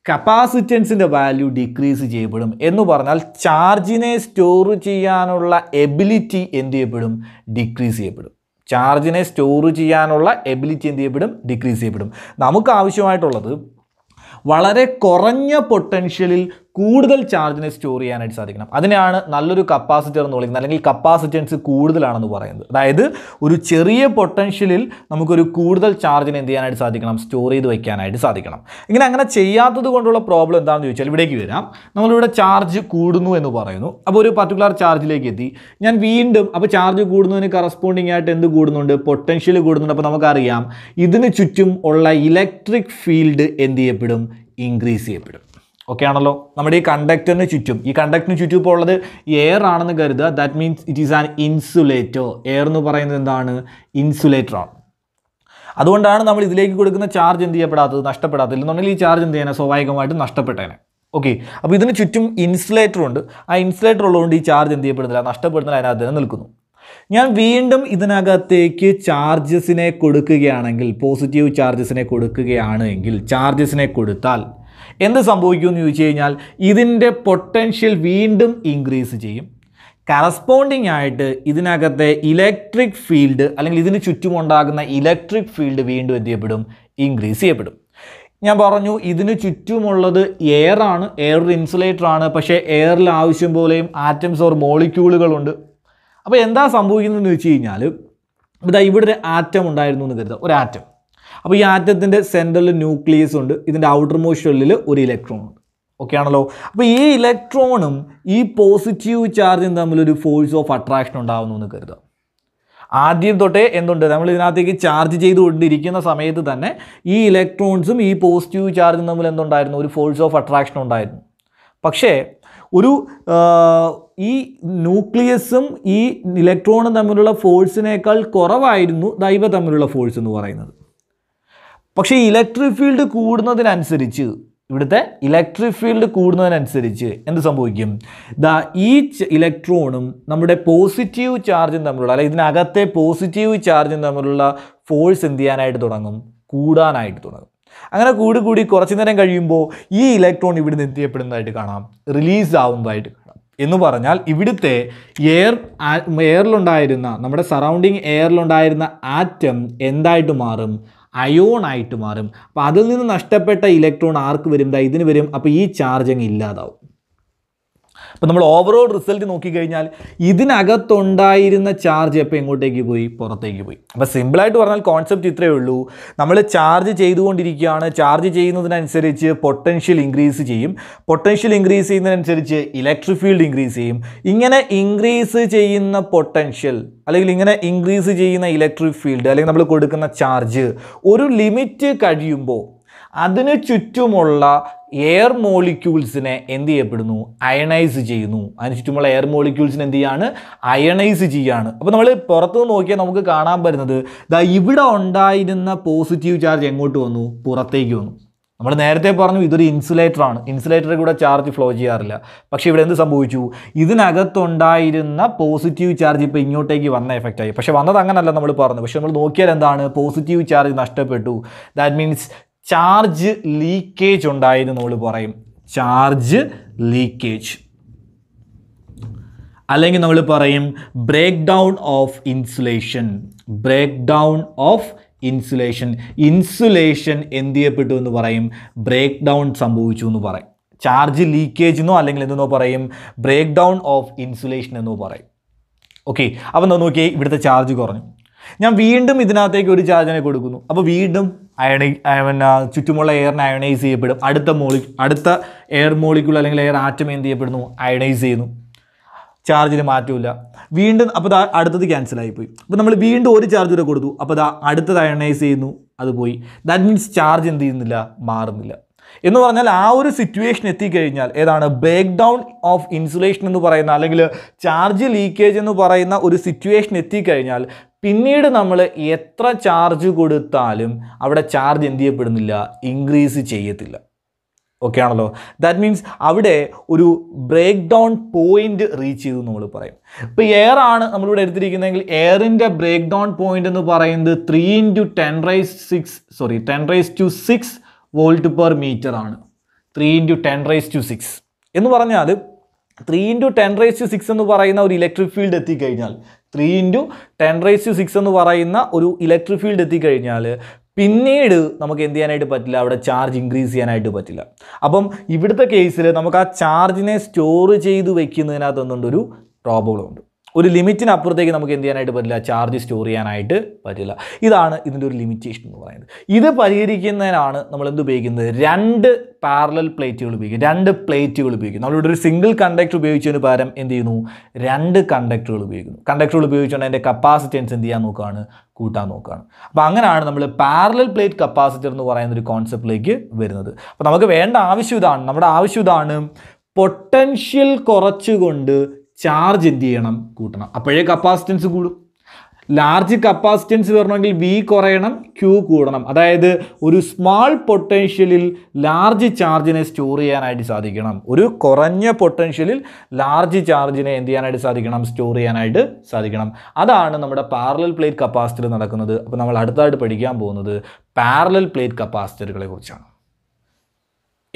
കപ്പാസിറ്റൻസിൻ്റെ വാല്യൂ ഡിക്രീസ് ചെയ്യപ്പെടും എന്ന് പറഞ്ഞാൽ ചാർജിനെ സ്റ്റോർ ചെയ്യാനുള്ള എബിലിറ്റി എന്ത് ചെയ്യപ്പെടും ഡിക്രീസ് ചെയ്യപ്പെടും ചാർജിനെ സ്റ്റോർ ചെയ്യാനുള്ള എബിലിറ്റി എന്ത് ചെയ്യപ്പെടും ഡിക്രീസ് ചെയ്യപ്പെടും നമുക്ക് ആവശ്യമായിട്ടുള്ളത് വളരെ കുറഞ്ഞ പൊട്ടൻഷ്യലിൽ കൂടുതൽ ചാർജിനെ സ്റ്റോർ ചെയ്യാനായിട്ട് സാധിക്കണം അതിനാണ് നല്ലൊരു കപ്പാസിറ്റർ എന്ന് വിളിക്കുന്നത് അല്ലെങ്കിൽ കപ്പാസിറ്റൻസ് കൂടുതലാണെന്ന് പറയുന്നത് അതായത് ഒരു ചെറിയ പൊട്ടൻഷ്യലിൽ നമുക്കൊരു കൂടുതൽ ചാർജിനെ എന്ത് ചെയ്യാനായിട്ട് സാധിക്കണം സ്റ്റോർ ചെയ്ത് വയ്ക്കാനായിട്ട് സാധിക്കണം ഇങ്ങനെ അങ്ങനെ ചെയ്യാത്തത് കൊണ്ടുള്ള പ്രോബ്ലം എന്താണെന്ന് ചോദിച്ചാൽ ഇവിടേക്ക് വരാം നമ്മളിവിടെ ചാർജ് കൂടുന്നു എന്ന് പറയുന്നു അപ്പോൾ ഒരു പർട്ടിക്കുലർ ചാർജിലേക്ക് എത്തി ഞാൻ വീണ്ടും അപ്പോൾ ചാർജ് കൂടുന്നതിന് കറസ്പോണ്ടിങ് ആയിട്ട് എന്ത് കൂടുന്നുണ്ട് പൊട്ടൻഷ്യൽ കൂടുന്നുണ്ട് അപ്പോൾ നമുക്കറിയാം ഇതിന് ചുറ്റും ഉള്ള ഇലക്ട്രിക് ഫീൽഡ് എന്ത് ചെയ്യപ്പെടും ഇൻക്രീസ് ചെയ്യപ്പെടും ഓക്കെ ആണല്ലോ നമ്മുടെ ഈ കണ്ടക്ടറിന് ചുറ്റും ഈ കണ്ടക്ടറിന് ചുറ്റും ഇപ്പോൾ ഉള്ളത് എയർ ആണെന്ന് കരുതുക that means it is an insulator air എന്ന് പറയുന്നത് എന്താണ് ഇൻസുലേറ്റർ ആണ് അതുകൊണ്ടാണ് നമ്മൾ ഇതിലേക്ക് കൊടുക്കുന്ന ചാർജ് എന്ത് ചെയ്യപ്പെടാത്തത് നഷ്ടപ്പെടാത്തത് എന്നുണ്ടെങ്കിൽ ഈ ചാർജ് എന്ത് ചെയ്യാനെ സ്വാഭാവികമായിട്ടും നഷ്ടപ്പെട്ടേനെ ഓക്കെ അപ്പോൾ ഇതിന് ചുറ്റും ഇൻസുലേറ്റർ ഉണ്ട് ആ ഇൻസുലേറ്റർ ഉള്ളതുകൊണ്ട് ഈ ചാർജ് എന്ത് ചെയ്യപ്പെടുന്നില്ല നഷ്ടപ്പെടുന്നില്ല അതിനകത്ത് തന്നെ നിൽക്കുന്നു ഞാൻ വീണ്ടും ഇതിനകത്തേക്ക് ചാർജസിനെ കൊടുക്കുകയാണെങ്കിൽ പോസിറ്റീവ് ചാർജസിനെ കൊടുക്കുകയാണ് എങ്കിൽ ചാർജസിനെ കൊടുത്താൽ എന്ത് എന്ന് ചോദിച്ചു കഴിഞ്ഞാൽ ഇതിൻ്റെ പൊട്ടൻഷ്യൽ വീണ്ടും ഇൻക്രീസ് ചെയ്യും കറസ്പോണ്ടിങ് ആയിട്ട് ഇതിനകത്തെ ഇലക്ട്രിക് ഫീൽഡ് അല്ലെങ്കിൽ ഇതിന് ചുറ്റുമുണ്ടാകുന്ന ഇലക്ട്രിക് ഫീൽഡ് വീണ്ടും എന്ത് ചെയ്യപ്പെടും ഇൻക്രീസ് ചെയ്യപ്പെടും ഞാൻ പറഞ്ഞു ഇതിന് ചുറ്റുമുള്ളത് എയർ ആണ് എയർ ഒരു ഇൻസുലേറ്റർ ആണ് പക്ഷേ എയറിൽ ആവശ്യം പോലെയും ആറ്റംസ് ഓർ മോളിക്യൂളുകളുണ്ട് അപ്പോൾ എന്താ സംഭവിക്കുന്നതെന്ന് വെച്ച് കഴിഞ്ഞാൽ ഇതാ ഇവിടെ ഒരു ആറ്റം ഉണ്ടായിരുന്നു എന്ന് കരുതുക ഒരു ആറ്റം അപ്പോൾ ഈ ആറ്റത്തിൻ്റെ സെൻറ്ററിൽ ന്യൂക്ലിയസ് ഉണ്ട് ഇതിൻ്റെ ഔട്ടർ മോഷനുള്ളിൽ ഒരു ഇലക്ട്രോൺ ഉണ്ട് ഓക്കെ ആണല്ലോ അപ്പോൾ ഈ ഇലക്ട്രോണും ഈ പോസിറ്റീവ് ചാർജും തമ്മിലൊരു ഫോഴ്സ് ഓഫ് അട്രാക്ഷൻ ഉണ്ടാകുന്നു എന്ന് കരുതാം ആദ്യം തൊട്ടേ എന്തുണ്ട് നമ്മൾ ഇതിനകത്തേക്ക് ചാർജ് ചെയ്തുകൊണ്ടിരിക്കുന്ന സമയത്ത് തന്നെ ഈ ഇലക്ട്രോൺസും ഈ പോസിറ്റീവ് ചാർജും തമ്മിൽ എന്തുണ്ടായിരുന്നു ഒരു ഫോഴ്സ് ഓഫ് അട്രാക്ഷൻ ഉണ്ടായിരുന്നു പക്ഷേ ഒരു ഈ ന്യൂക്ലിയസും ഈ ഇലക്ട്രോണും തമ്മിലുള്ള ഫോഴ്സിനേക്കാൾ കുറവായിരുന്നു ദൈവ തമ്മിലുള്ള ഫോഴ്സ് എന്ന് പറയുന്നത് പക്ഷേ ഇലക്ട്രിക് ഫീൽഡ് കൂടുന്നതിനനുസരിച്ച് ഇവിടുത്തെ ഇലക്ട്രിക് ഫീൽഡ് കൂടുന്നതിനനുസരിച്ച് എന്ത് സംഭവിക്കും ദ ഈ ഇലക്ട്രോണും നമ്മുടെ പോസിറ്റീവ് ചാർജും തമ്മിലുള്ള അല്ലെങ്കിൽ ഇതിനകത്തെ പോസിറ്റീവ് ചാർജും തമ്മിലുള്ള ഫോഴ്സ് എന്ത് ചെയ്യാനായിട്ട് തുടങ്ങും കൂടാനായിട്ട് തുടങ്ങും അങ്ങനെ കൂടി കൂടി കുറച്ച് നേരം കഴിയുമ്പോൾ ഈ ഇലക്ട്രോൺ ഇവിടുന്ന് എന്ത് ചെയ്യപ്പെടുന്നതായിട്ട് കാണാം റിലീസ് ആവുന്നതായിട്ട് കാണാം എന്ന് പറഞ്ഞാൽ ഇവിടുത്തെ എയർ എയറിലുണ്ടായിരുന്ന നമ്മുടെ സറൗണ്ടിങ് എയറിലുണ്ടായിരുന്ന ആറ്റം എന്തായിട്ട് മാറും ആയിട്ട് മാറും അപ്പോൾ അതിൽ നിന്ന് നഷ്ടപ്പെട്ട ഇലക്ട്രോൺ ആർക്ക് വരും ദാ ഇതിന് വരും അപ്പോൾ ഈ ചാർജ് അങ്ങ് ഇല്ലാതാവും അപ്പോൾ നമ്മൾ ഓവറോൾ റിസൾട്ട് നോക്കിക്കഴിഞ്ഞാൽ ഇതിനകത്തുണ്ടായിരുന്ന ചാർജ് എപ്പോൾ എങ്ങോട്ടേക്ക് പോയി പുറത്തേക്ക് പോയി അപ്പോൾ സിമ്പിളായിട്ട് പറഞ്ഞാൽ കോൺസെപ്റ്റ് ഇത്രയേ ഉള്ളൂ നമ്മൾ ചാർജ് ചെയ്തുകൊണ്ടിരിക്കുകയാണ് ചാർജ് ചെയ്യുന്നതിനനുസരിച്ച് പൊട്ടൻഷ്യൽ ഇൻക്രീസ് ചെയ്യും പൊട്ടൻഷ്യൽ ഇൻക്രീസ് ചെയ്യുന്നതിനനുസരിച്ച് ഇലക്ട്രിക് ഫീൽഡ് ഇൻക്രീസ് ചെയ്യും ഇങ്ങനെ ഇൻക്രീസ് ചെയ്യുന്ന പൊട്ടൻഷ്യൽ അല്ലെങ്കിൽ ഇങ്ങനെ ഇൻക്രീസ് ചെയ്യുന്ന ഇലക്ട്രിക് ഫീൽഡ് അല്ലെങ്കിൽ നമ്മൾ കൊടുക്കുന്ന ചാർജ് ഒരു ലിമിറ്റ് കഴിയുമ്പോൾ അതിന് ചുറ്റുമുള്ള എയർ മോളിക്യൂൾസിനെ എന്ത് ചെയ്യപ്പെടുന്നു അയണൈസ് ചെയ്യുന്നു അതിന് ചുറ്റുമുള്ള എയർ മോളിക്യൂൾസിനെ എന്ത് ചെയ്യാണ് അയണൈസ് ചെയ്യാണ് അപ്പോൾ നമ്മൾ പുറത്ത് നോക്കിയാൽ നമുക്ക് കാണാൻ പറ്റുന്നത് ദാ ഇവിടെ ഉണ്ടായിരുന്ന പോസിറ്റീവ് ചാർജ് എങ്ങോട്ട് വന്നു പുറത്തേക്ക് വന്നു നമ്മൾ നേരത്തെ പറഞ്ഞു ഇതൊരു ഇൻസുലേറ്ററാണ് ഇൻസുലേറ്ററിൽ കൂടെ ചാർജ് ഫ്ലോ ചെയ്യാറില്ല പക്ഷേ ഇവിടെ എന്ത് സംഭവിച്ചു ഇതിനകത്തുണ്ടായിരുന്ന പോസിറ്റീവ് ചാർജ് ഇപ്പോൾ ഇങ്ങോട്ടേക്ക് വന്ന എഫക്റ്റായി പക്ഷേ വന്നത് അങ്ങനല്ല നമ്മൾ പറഞ്ഞു പക്ഷേ നമ്മൾ നോക്കിയാൽ എന്താണ് പോസിറ്റീവ് ചാർജ് നഷ്ടപ്പെട്ടു ദാറ്റ് മീൻസ് ചാർജ് ലീക്കേജ് ഉണ്ടായെന്ന് നമ്മൾ പറയും ചാർജ് ലീക്കേജ് അല്ലെങ്കിൽ നമ്മൾ പറയും breakdown of insulation breakdown of insulation insulation എന്ത് ചെയ്യപ്പെട്ടു എന്ന് പറയും ബ്രേക്ക് ഡൗൺ സംഭവിച്ചു എന്ന് പറയും ചാർജ് ലീക്കേജ് എന്നോ അല്ലെങ്കിൽ എന്തെന്നോ പറയും ബ്രേക്ക് ഡൗൺ ഓഫ് ഇൻസുലേഷൻ എന്നോ പറയും ഓക്കെ അപ്പം നോക്കിയേ ഇവിടുത്തെ ചാർജ് കുറഞ്ഞു ഞാൻ വീണ്ടും ഇതിനകത്തേക്ക് ഒരു ചാർജിനെ കൊടുക്കുന്നു അപ്പോൾ വീണ്ടും അയണൈ പിന്നെ ചുറ്റുമുള്ള എയറിനെ അയണൈസ് ചെയ്യപ്പെടും അടുത്ത മോളി അടുത്ത എയർ മോളിക്കുൾ അല്ലെങ്കിൽ എയർ ആറ്റം എന്ത് ചെയ്യപ്പെടുന്നു അയണൈസ് ചെയ്യുന്നു ചാർജിന് മാറ്റമില്ല വീണ്ടും അപ്പോൾ ദാ അടുത്തത് ക്യാൻസലായി പോയി അപ്പോൾ നമ്മൾ വീണ്ടും ഒരു ചാർജ് വരെ കൊടുത്തു അപ്പോൾ ദാ അടുത്തത് അയണൈസ് ചെയ്യുന്നു അത് പോയി ദാറ്റ് മീൻസ് ചാർജ് എന്ത് ചെയ്യുന്നില്ല മാറുന്നില്ല എന്ന് പറഞ്ഞാൽ ആ ഒരു സിറ്റുവേഷൻ എത്തിക്കഴിഞ്ഞാൽ ഏതാണ് ബ്രേക്ക് ഡൗൺ ഓഫ് ഇൻസുലേഷൻ എന്ന് പറയുന്ന അല്ലെങ്കിൽ ചാർജ് ലീക്കേജ് എന്ന് പറയുന്ന ഒരു സിറ്റുവേഷൻ എത്തിക്കഴിഞ്ഞാൽ പിന്നീട് നമ്മൾ എത്ര ചാർജ് കൊടുത്താലും അവിടെ ചാർജ് എന്ത് ചെയ്യപ്പെടുന്നില്ല ഇൻക്രീസ് ചെയ്യത്തില്ല ഓക്കെ ആണല്ലോ ദാറ്റ് മീൻസ് അവിടെ ഒരു ബ്രേക്ക് ഡൗൺ പോയിന്റ് റീച്ച് ചെയ്തു നമ്മൾ പറയും ഇപ്പോൾ എയർ ആണ് നമ്മളിവിടെ എടുത്തിരിക്കുന്നതെങ്കിൽ എയറിൻ്റെ ബ്രേക്ക് ഡൗൺ പോയിന്റ് എന്ന് പറയുന്നത് three into ten raise six sorry ten raise to six volt per metre ആണ് three into ten raise to six എന്ന് പറഞ്ഞാൽ three into ten raise to six എന്ന് പറയുന്ന ഒരു ഇലക്ട്രിക് ഫീൽഡ് എത്തിക്കഴിഞ്ഞാൽ three into ten raise to six എന്ന് പറയുന്ന ഒരു ഇലക്ട്രിക് ഫീൽഡ് എത്തിക്കഴിഞ്ഞാൽ പിന്നീട് നമുക്ക് എന്ത് ചെയ്യാനായിട്ട് പറ്റില്ല അവിടെ ചാർജ് ഇൻക്രീസ് ചെയ്യാനായിട്ട് പറ്റില്ല അപ്പം ഇവിടുത്തെ കേസിൽ നമുക്ക് ആ ചാർജിനെ സ്റ്റോർ ചെയ്ത് വെക്കുന്നതിനകത്ത് എന്തുണ്ട് പ്രോബ്ലം ഉണ്ട് ഒരു അപ്പുറത്തേക്ക് നമുക്ക് എന്ത് ചെയ്യാനായിട്ട് പറ്റില്ല ചാർജ് സ്റ്റോർ ചെയ്യാനായിട്ട് പറ്റില്ല ഇതാണ് ഇതിൻ്റെ ഒരു ലിമിറ്റേഷൻ എന്ന് പറയുന്നത് ഇത് പരിഹരിക്കുന്നതിനാണ് നമ്മൾ എന്ത് ഉപയോഗിക്കുന്നത് രണ്ട് പാരലൽ പ്ലേറ്റുകൾ ഉപയോഗിക്കും രണ്ട് പ്ലേറ്റുകൾ ഉപയോഗിക്കും നമ്മളിവിടെ ഒരു സിംഗിൾ കണ്ടക്ടർ ഉപയോഗിച്ചതിന് പകരം എന്ത് ചെയ്യുന്നു രണ്ട് കണ്ടക്ടറുകൾ ഉപയോഗിക്കുന്നു കണ്ടക്ടറുകൾ ഉപയോഗിച്ചുകൊണ്ട് അതിൻ്റെ കപ്പാസിറ്റൻസ് എന്ത് ചെയ്യാൻ നോക്കുകയാണ് കൂട്ടാൻ നോക്കുകയാണ് അപ്പോൾ അങ്ങനെയാണ് നമ്മൾ പാരലൽ പ്ലേറ്റ് കപ്പാസിറ്റർ എന്ന് പറയുന്ന ഒരു കോൺസെപ്റ്റിലേക്ക് വരുന്നത് അപ്പോൾ നമുക്ക് വേണ്ട ആവശ്യം ഇതാണ് നമ്മുടെ ആവശ്യം ഇതാണ് പൊട്ടൻഷ്യൽ കുറച്ചുകൊണ്ട് ചാർജ് എന്ത് ചെയ്യണം കൂട്ടണം അപ്പോഴേ കപ്പാസിറ്റൻസ് കൂടും ലാർജ് കപ്പാസിറ്റൻസ് വരണമെങ്കിൽ വി കുറയണം ക്യൂ കൂടണം അതായത് ഒരു സ്മാൾ പൊട്ടൻഷ്യലിൽ ലാർജ് ചാർജിനെ സ്റ്റോർ ചെയ്യാനായിട്ട് സാധിക്കണം ഒരു കുറഞ്ഞ പൊട്ടൻഷ്യലിൽ ലാർജ് ചാർജിനെ എന്ത് ചെയ്യാനായിട്ട് സാധിക്കണം സ്റ്റോർ ചെയ്യാനായിട്ട് സാധിക്കണം അതാണ് നമ്മുടെ പാരലൽ പ്ലേറ്റ് കപ്പാസിറ്റർ നടക്കുന്നത് അപ്പോൾ നമ്മൾ അടുത്തായിട്ട് പഠിക്കാൻ പോകുന്നത് പാരലൽ പ്ലേറ്റ് കപ്പാസിറ്ററുകളെ കുറിച്ചാണ്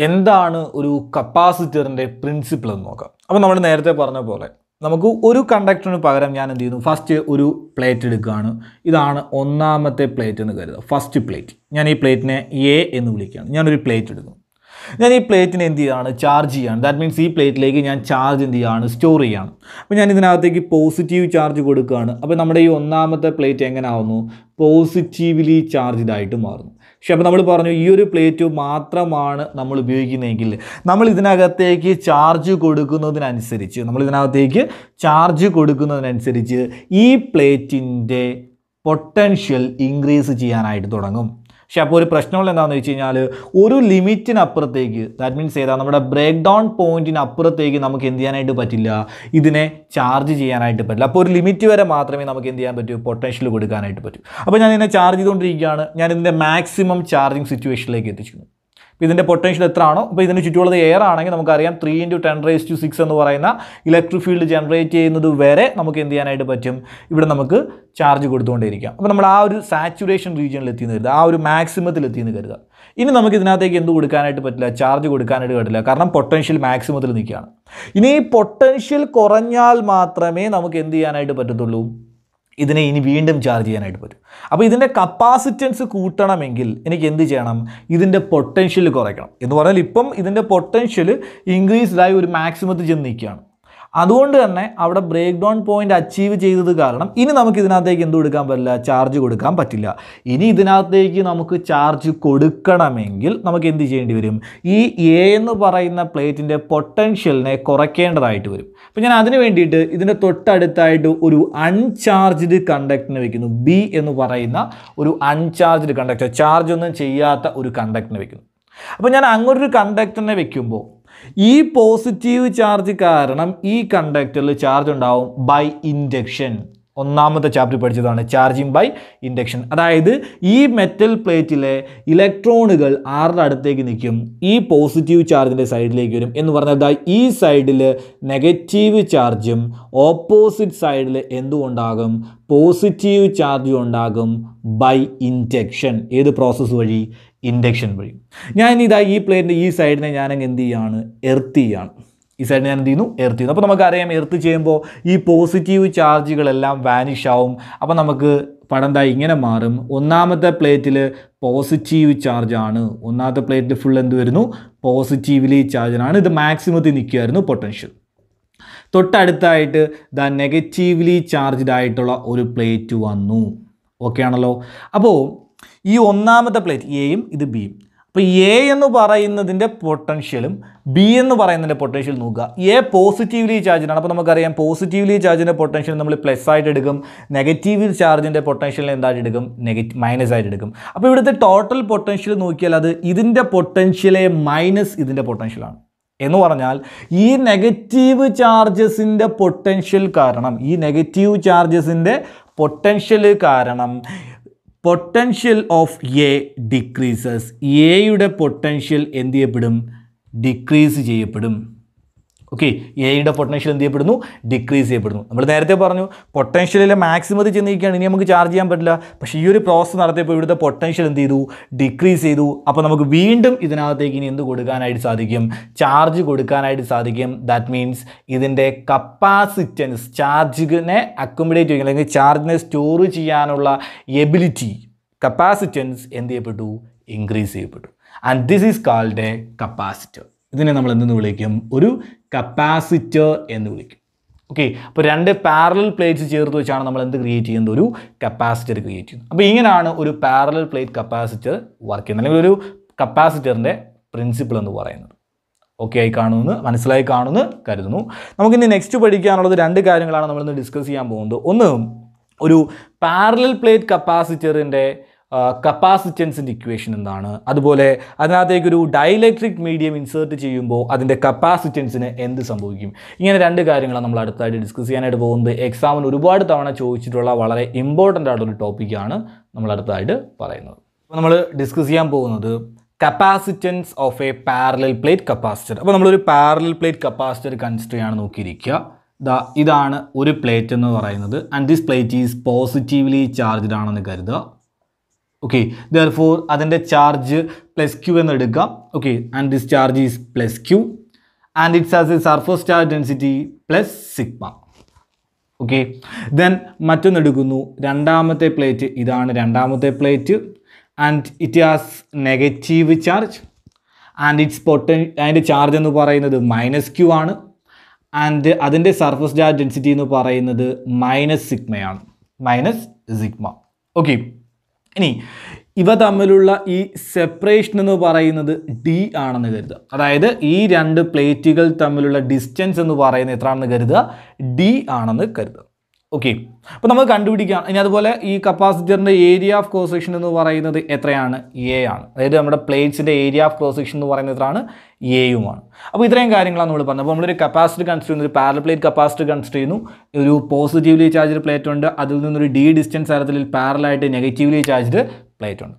എന്താണ് ഒരു കപ്പാസിറ്ററിൻ്റെ പ്രിൻസിപ്പിൾ എന്ന് നോക്കാം അപ്പോൾ നമ്മൾ നേരത്തെ പറഞ്ഞ പോലെ നമുക്ക് ഒരു കണ്ടക്ടറിന് പകരം ഞാൻ എന്ത് ചെയ്യുന്നു ഫസ്റ്റ് ഒരു പ്ലേറ്റ് എടുക്കുകയാണ് ഇതാണ് ഒന്നാമത്തെ പ്ലേറ്റ് എന്ന് കരുതുക ഫസ്റ്റ് പ്ലേറ്റ് ഞാൻ ഈ പ്ലേറ്റിനെ എ എന്ന് വിളിക്കുകയാണ് ഞാനൊരു പ്ലേറ്റ് എടുക്കുന്നു ഞാൻ ഈ പ്ലേറ്റിനെ എന്ത് ചെയ്യുകയാണ് ചാർജ് ചെയ്യാണ് ദാറ്റ് മീൻസ് ഈ പ്ലേറ്റിലേക്ക് ഞാൻ ചാർജ് എന്ത് ചെയ്യുകയാണ് സ്റ്റോർ ചെയ്യാണ് അപ്പോൾ ഞാൻ ഇതിനകത്തേക്ക് പോസിറ്റീവ് ചാർജ് കൊടുക്കുകയാണ് അപ്പോൾ നമ്മുടെ ഈ ഒന്നാമത്തെ പ്ലേറ്റ് എങ്ങനെ ആവുന്നു പോസിറ്റീവ്ലി ചാർജ്ഡ് ആയിട്ട് മാറുന്നു പക്ഷേ അപ്പോൾ നമ്മൾ പറഞ്ഞു ഈ ഒരു പ്ലേറ്റ് മാത്രമാണ് നമ്മൾ ഉപയോഗിക്കുന്നതെങ്കിൽ നമ്മൾ ഇതിനകത്തേക്ക് ചാർജ് കൊടുക്കുന്നതിനനുസരിച്ച് നമ്മൾ ഇതിനകത്തേക്ക് ചാർജ് കൊടുക്കുന്നതിനനുസരിച്ച് ഈ പ്ലേറ്റിൻ്റെ പൊട്ടൻഷ്യൽ ഇൻക്രീസ് ചെയ്യാനായിട്ട് തുടങ്ങും പക്ഷേ അപ്പോൾ ഒരു പ്രശ്നമുള്ള എന്താണെന്ന് വെച്ച് കഴിഞ്ഞാൽ ഒരു ലിമിറ്റിനപ്പുറത്തേക്ക് ദാറ്റ് മീൻസ് ഏതാ നമ്മുടെ ബ്രേക്ക് ഡൗൺ പോയിന്റിനപ്പുറത്തേക്ക് നമുക്ക് എന്ത് ചെയ്യാനായിട്ട് പറ്റില്ല ഇതിനെ ചാർജ് ചെയ്യാനായിട്ട് പറ്റില്ല അപ്പോൾ ഒരു ലിമിറ്റ് വരെ മാത്രമേ നമുക്ക് എന്ത് ചെയ്യാൻ പറ്റൂ പൊട്ടൻഷ്യൽ കൊടുക്കാനായിട്ട് പറ്റൂ അപ്പോൾ ഞാൻ ഇതിനെ ചാർജ് ചെയ്തുകൊണ്ടിരിക്കുകയാണ് ഞാൻ ഇതിൻ്റെ മാക്സിമം ചാർജിങ് സിറ്റുവേഷനിലേക്ക് എത്തിച്ചിരുന്നു അപ്പോൾ ഇതിൻ്റെ പൊട്ടൻഷ്യൽ എത്ര ആണോ അപ്പോൾ ഇതിന് ചുറ്റുമുള്ളത് എയർ ആണെങ്കിൽ നമുക്കറിയാം three into ten raise to six എന്ന് പറയുന്ന ഇലക്ട്രിക് ഫീൽഡ് ജനറേറ്റ് ചെയ്യുന്നത് വരെ നമുക്ക് എന്ത് ചെയ്യാനായിട്ട് പറ്റും ഇവിടെ നമുക്ക് ചാർജ് കൊടുത്തുകൊണ്ടേയിരിക്കാം അപ്പോൾ നമ്മൾ ആ ഒരു സാച്ചുറേഷൻ റീജിയനിൽ എത്തിയെന്ന് കരുതുക ആ ഒരു മാക്സിമത്തിൽ എത്തിയെന്ന് കരുതുക ഇനി നമുക്ക് ഇതിനകത്തേക്ക് എന്ത് കൊടുക്കാനായിട്ട് പറ്റില്ല ചാർജ് കൊടുക്കാനായിട്ട് പറ്റില്ല കാരണം പൊട്ടൻഷ്യൽ മാക്സിമത്തിൽ നിൽക്കുകയാണ് ഇനി ഈ പൊട്ടൻഷ്യൽ കുറഞ്ഞാൽ മാത്രമേ നമുക്ക് എന്ത് ചെയ്യാനായിട്ട് പറ്റത്തുള്ളൂ ഇതിനെ ഇനി വീണ്ടും ചാർജ് ചെയ്യാനായിട്ട് പറ്റും അപ്പോൾ ഇതിൻ്റെ കപ്പാസിറ്റൻസ് കൂട്ടണമെങ്കിൽ എനിക്ക് എന്ത് ചെയ്യണം ഇതിൻ്റെ പൊട്ടൻഷ്യൽ കുറയ്ക്കണം എന്ന് പറഞ്ഞാൽ ഇപ്പം ഇതിൻ്റെ പൊട്ടൻഷ്യൽ ഇൻക്രീസ്ഡായി ഒരു മാക്സിമത്തിൽ ചെന്ന് നിൽക്കുകയാണ് അതുകൊണ്ട് തന്നെ അവിടെ ബ്രേക്ക് ഡൗൺ പോയിന്റ് അച്ചീവ് ചെയ്തത് കാരണം ഇനി നമുക്ക് ഇതിനകത്തേക്ക് എന്ത് കൊടുക്കാൻ പറ്റില്ല ചാർജ് കൊടുക്കാൻ പറ്റില്ല ഇനി ഇതിനകത്തേക്ക് നമുക്ക് ചാർജ് കൊടുക്കണമെങ്കിൽ നമുക്ക് എന്ത് ചെയ്യേണ്ടി വരും ഈ എ എന്ന് പറയുന്ന പ്ലേറ്റിൻ്റെ പൊട്ടൻഷ്യലിനെ കുറയ്ക്കേണ്ടതായിട്ട് വരും അപ്പം ഞാൻ അതിന് വേണ്ടിയിട്ട് ഇതിൻ്റെ തൊട്ടടുത്തായിട്ട് ഒരു അൺചാർജ്ഡ് കണ്ടക്റ്റിന് വെക്കുന്നു ബി എന്ന് പറയുന്ന ഒരു അൺചാർജ്ഡ് കണ്ടക്ടർ ചാർജ് ഒന്നും ചെയ്യാത്ത ഒരു കണ്ടക്റ്റിന് വെക്കുന്നു അപ്പോൾ ഞാൻ അങ്ങനൊരു കണ്ടക്ടറിനെ വയ്ക്കുമ്പോൾ ഈ പോസിറ്റീവ് ചാർജ് കാരണം ഈ കണ്ടക്ടറിൽ ചാർജ് ഉണ്ടാവും ബൈ ഇൻഡക്ഷൻ ഒന്നാമത്തെ ചാപ്റ്റർ പഠിച്ചതാണ് ചാർജിങ് ബൈ ഇൻഡക്ഷൻ അതായത് ഈ മെറ്റൽ പ്ലേറ്റിലെ ഇലക്ട്രോണുകൾ ആരുടെ അടുത്തേക്ക് നിൽക്കും ഈ പോസിറ്റീവ് ചാർജിൻ്റെ സൈഡിലേക്ക് വരും എന്ന് പറഞ്ഞാൽ ഈ സൈഡിൽ നെഗറ്റീവ് ചാർജും ഓപ്പോസിറ്റ് സൈഡിൽ എന്തുകൊണ്ടാകും പോസിറ്റീവ് ചാർജും ഉണ്ടാകും ബൈ ഇൻഡക്ഷൻ ഏത് പ്രോസസ്സ് വഴി ഇൻഡക്ഷൻ വഴി ഞാൻ ഇതാ ഈ പ്ലേറ്റിൻ്റെ ഈ സൈഡിനെ ഞാനങ്ങ് എന്ത് ചെയ്യുകയാണ് എർത്ത് ചെയ്യുകയാണ് ഈ സൈഡിൽ ഞാൻ എന്ത് ചെയ്യുന്നു എർത്ത് ചെയ്യുന്നു അപ്പോൾ നമുക്കറിയാം എർത്ത് ചെയ്യുമ്പോൾ ഈ പോസിറ്റീവ് ചാർജുകളെല്ലാം വാനിഷ് ആവും അപ്പോൾ നമുക്ക് പടം ദാ ഇങ്ങനെ മാറും ഒന്നാമത്തെ പ്ലേറ്റിൽ പോസിറ്റീവ് ചാർജാണ് ഒന്നാമത്തെ പ്ലേറ്റിൽ ഫുൾ എന്ത് വരുന്നു പോസിറ്റീവ്ലി ചാർജിനാണ് ഇത് മാക്സിമത്തിൽ നിൽക്കുകയായിരുന്നു പൊട്ടൻഷ്യൽ തൊട്ടടുത്തായിട്ട് ദ നെഗറ്റീവ്ലി ചാർജ്ഡ് ആയിട്ടുള്ള ഒരു പ്ലേറ്റ് വന്നു ഓക്കെ ആണല്ലോ അപ്പോൾ ഈ ഒന്നാമത്തെ പ്ലേറ്റ് എയും ഇത് ബിയും അപ്പോൾ എ എന്ന് പറയുന്നതിൻ്റെ പൊട്ടൻഷ്യലും ബി എന്ന് പറയുന്നതിൻ്റെ പൊട്ടൻഷ്യൽ നോക്കുക എ പോസിറ്റീവ്ലി ചാർജിനാണ് അപ്പോൾ നമുക്കറിയാം പോസിറ്റീവ്ലി ചാർജിൻ്റെ പൊട്ടൻഷ്യൽ നമ്മൾ പ്ലസ് ആയിട്ട് എടുക്കും നെഗറ്റീവ് ചാർജിൻ്റെ പൊട്ടൻഷ്യൽ എന്തായിട്ട് എടുക്കും നെഗറ്റീവ് മൈനസ് ആയിട്ട് എടുക്കും അപ്പോൾ ഇവിടുത്തെ ടോട്ടൽ പൊട്ടൻഷ്യൽ നോക്കിയാൽ അത് ഇതിൻ്റെ പൊട്ടൻഷ്യലെ മൈനസ് ഇതിൻ്റെ പൊട്ടൻഷ്യലാണ് എന്ന് പറഞ്ഞാൽ ഈ നെഗറ്റീവ് ചാർജസിൻ്റെ പൊട്ടൻഷ്യൽ കാരണം ഈ നെഗറ്റീവ് ചാർജസിൻ്റെ പൊട്ടൻഷ്യൽ കാരണം potential of A decreases. A potential decrease. Okay എയുടെ പൊട്ടൻഷ്യൽ എന്ത് ചെയ്യപ്പെടുന്നു ഡിക്രീസ് ചെയ്യപ്പെടുന്നു നമ്മൾ നേരത്തെ പറഞ്ഞു പൊട്ടൻഷ്യലിലെ മാക്സിമത്തിൽ ചെന്നിരിക്കുകയാണ് ഇനി നമുക്ക് ചാർജ് ചെയ്യാൻ പറ്റില്ല പക്ഷേ ഈ ഒരു പ്രോസസ്സ് നടത്തിയപ്പോൾ ഇവിടുത്തെ പൊട്ടൻഷ്യൽ എന്ത് ചെയ്തു ഡിക്രീസ് ചെയ്തു അപ്പോൾ നമുക്ക് വീണ്ടും ഇതിനകത്തേക്ക് ഇനി എന്ത് കൊടുക്കാനായിട്ട് സാധിക്കും ചാർജ് കൊടുക്കാനായിട്ട് സാധിക്കും ദാറ്റ് മീൻസ് ഇതിൻ്റെ കപ്പാസിറ്റൻസ് ചാർജിനെ അക്കോമഡേറ്റ് ചെയ്യുക അല്ലെങ്കിൽ ചാർജിനെ സ്റ്റോർ ചെയ്യാനുള്ള എബിലിറ്റി കപ്പാസിറ്റൻസ് എന്ത് ചെയ്യപ്പെട്ടു ഇൻക്രീസ് ചെയ്യപ്പെട്ടു and this is called a capacitor ഇതിനെ നമ്മൾ എന്തെന്ന് വിളിക്കും ഒരു കപ്പാസിറ്റർ എന്ന് വിളിക്കും ഓക്കെ അപ്പോൾ രണ്ട് പാരലൽ പ്ലേറ്റ്സ് ചേർത്ത് വെച്ചാണ് നമ്മൾ എന്ത് ക്രിയേറ്റ് ചെയ്യുന്നത് ഒരു കപ്പാസിറ്റർ ക്രിയേറ്റ് ചെയ്യുന്നത് അപ്പോൾ ഇങ്ങനെയാണ് ഒരു പാരലൽ പ്ലേറ്റ് കപ്പാസിറ്റർ വർക്ക് ചെയ്യുന്നത് അല്ലെങ്കിൽ ഒരു കപ്പാസിറ്ററിൻ്റെ പ്രിൻസിപ്പിൾ എന്ന് പറയുന്നത് ഓക്കെ ആയി കാണുമെന്ന് മനസ്സിലായി കാണുമെന്ന് കരുതുന്നു നമുക്കിനി നെക്സ്റ്റ് പഠിക്കാനുള്ളത് രണ്ട് കാര്യങ്ങളാണ് നമ്മളിന്ന് ഡിസ്കസ് ചെയ്യാൻ പോകുന്നത് ഒന്ന് ഒരു പാരലൽ പ്ലേറ്റ് കപ്പാസിറ്ററിൻ്റെ കപ്പാസിറ്റൻസിൻ്റെ ഇക്വേഷൻ എന്താണ് അതുപോലെ അതിനകത്തേക്കൊരു ഡയലക്ട്രിക് മീഡിയം ഇൻസേർട്ട് ചെയ്യുമ്പോൾ അതിൻ്റെ കപ്പാസിറ്റൻസിന് എന്ത് സംഭവിക്കും ഇങ്ങനെ രണ്ട് കാര്യങ്ങളാണ് നമ്മൾ അടുത്തായിട്ട് ഡിസ്കസ് ചെയ്യാനായിട്ട് പോകുന്നത് എക്സാമിന് ഒരുപാട് തവണ ചോദിച്ചിട്ടുള്ള വളരെ ഇമ്പോർട്ടൻ്റ് ആയിട്ടൊരു ടോപ്പിക്കാണ് നമ്മൾ അടുത്തായിട്ട് പറയുന്നത് അപ്പോൾ നമ്മൾ ഡിസ്കസ് ചെയ്യാൻ പോകുന്നത് capacitance of a parallel plate capacitor അപ്പോൾ നമ്മളൊരു പാരലൽ പ്ലേറ്റ് കപ്പാസിറ്റർ കൺസിഡർ ചെയ്യാണ് നോക്കിയിരിക്കുക ദ ഇതാണ് ഒരു പ്ലേറ്റ് എന്ന് പറയുന്നത് and this plate is positively charged ആണെന്ന് കരുതുക ഓക്കെ ദർ ഫോർ അതിൻ്റെ ചാർജ് പ്ലസ് ക്യൂ എന്ന് എടുക്കാം okay and this charge is plus Q and it's has a surface charge density plus sigma okay then മറ്റൊന്ന് എടുക്കുന്നു രണ്ടാമത്തെ പ്ലേറ്റ് ഇതാണ് രണ്ടാമത്തെ plate and it has negative charge and it's potential അതിൻ്റെ charge എന്ന് പറയുന്നത് മൈനസ് ക്യൂ ആണ് and അതിൻ്റെ സർഫസ് ചാർജ് ഡെൻസിറ്റി എന്ന് പറയുന്നത് മൈനസ് സിഗ്മയാണ് മൈനസ് സിഗ്മ ഓക്കെ ഇനി ഇവ തമ്മിലുള്ള ഈ സെപ്പറേഷൻ എന്ന് പറയുന്നത് ഡി ആണെന്ന് കരുതുക അതായത് ഈ രണ്ട് പ്ലേറ്റുകൾ തമ്മിലുള്ള ഡിസ്റ്റൻസ് എന്ന് പറയുന്നത് എത്രയാണെന്ന് കരുതുക ഡി ആണെന്ന് കരുതുക ഓക്കെ അപ്പോൾ നമുക്ക് കണ്ടുപിടിക്കാം ഇനി അതുപോലെ ഈ കപ്പാസിറ്ററിൻ്റെ ഏരിയ ഓഫ് ക്രോസ് സെക്ഷൻ എന്ന് പറയുന്നത് എത്രയാണ് എ ആണ് അതായത് നമ്മുടെ പ്ലേറ്റ്സിൻ്റെ ഏരിയ ഓഫ് ക്രോസ് സെക്ഷൻ എന്ന് പറയുന്നത് എത്രയാണ് എയുമാണ് അപ്പോൾ ഇത്രയും കാര്യങ്ങളാണ് നമ്മൾ പറഞ്ഞത് അപ്പോൾ നമ്മളൊരു കപ്പാസിറ്റി കൺസിഡർ ചെയ്യുന്നു ഒരു പാരൽ പ്ലേറ്റ് കപ്പാസിറ്റി കൺസിഡർ ചെയ്യുന്നു ഒരു പോസിറ്റീവ്ലി ചാർജ്ഡ് പ്ലേറ്റ് ഉണ്ട് അതിൽ നിന്നൊരു ഡി ഡിസ്റ്റൻസ് തരത്തിൽ പാരലായിട്ട് നെഗറ്റീവ്ലി ചാർജ്ഡ് പ്ലേറ്റ് ഉണ്ട്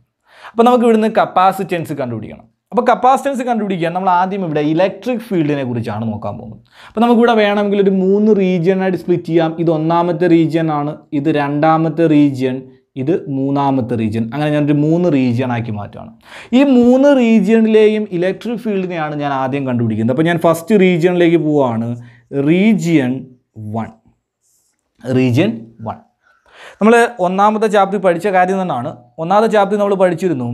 അപ്പോൾ നമുക്ക് ഇവിടുന്ന് കപ്പാസിറ്റൻസ് കണ്ടുപിടിക്കണം അപ്പോൾ കപ്പാസിറ്റൻസ് കണ്ടുപിടിക്കാൻ നമ്മൾ ആദ്യം ഇവിടെ ഇലക്ട്രിക് ഫീൽഡിനെ കുറിച്ചാണ് നോക്കാൻ പോകുന്നത് അപ്പോൾ നമുക്കിവിടെ വേണമെങ്കിൽ ഒരു മൂന്ന് റീജിയനായിട്ട് സ്പ്ലിറ്റ് ചെയ്യാം ഇത് ഒന്നാമത്തെ റീജിയൻ ആണ് ഇത് രണ്ടാമത്തെ റീജിയൻ ഇത് മൂന്നാമത്തെ റീജിയൻ അങ്ങനെ ഞാനൊരു മൂന്ന് റീജിയണാക്കി മാറ്റുകയാണ് ഈ മൂന്ന് റീജിയണിലെയും ഇലക്ട്രിക് ഫീൽഡിനെയാണ് ഞാൻ ആദ്യം കണ്ടുപിടിക്കുന്നത് അപ്പോൾ ഞാൻ ഫസ്റ്റ് റീജിയണിലേക്ക് പോവുകയാണ് റീജിയൺ വൺ റീജിയൻ വൺ നമ്മൾ ഒന്നാമത്തെ ചാപ്റ്റർ പഠിച്ച കാര്യം തന്നെയാണ് ഒന്നാമത്തെ ചാപ്റ്റർ നമ്മൾ പഠിച്ചിരുന്നു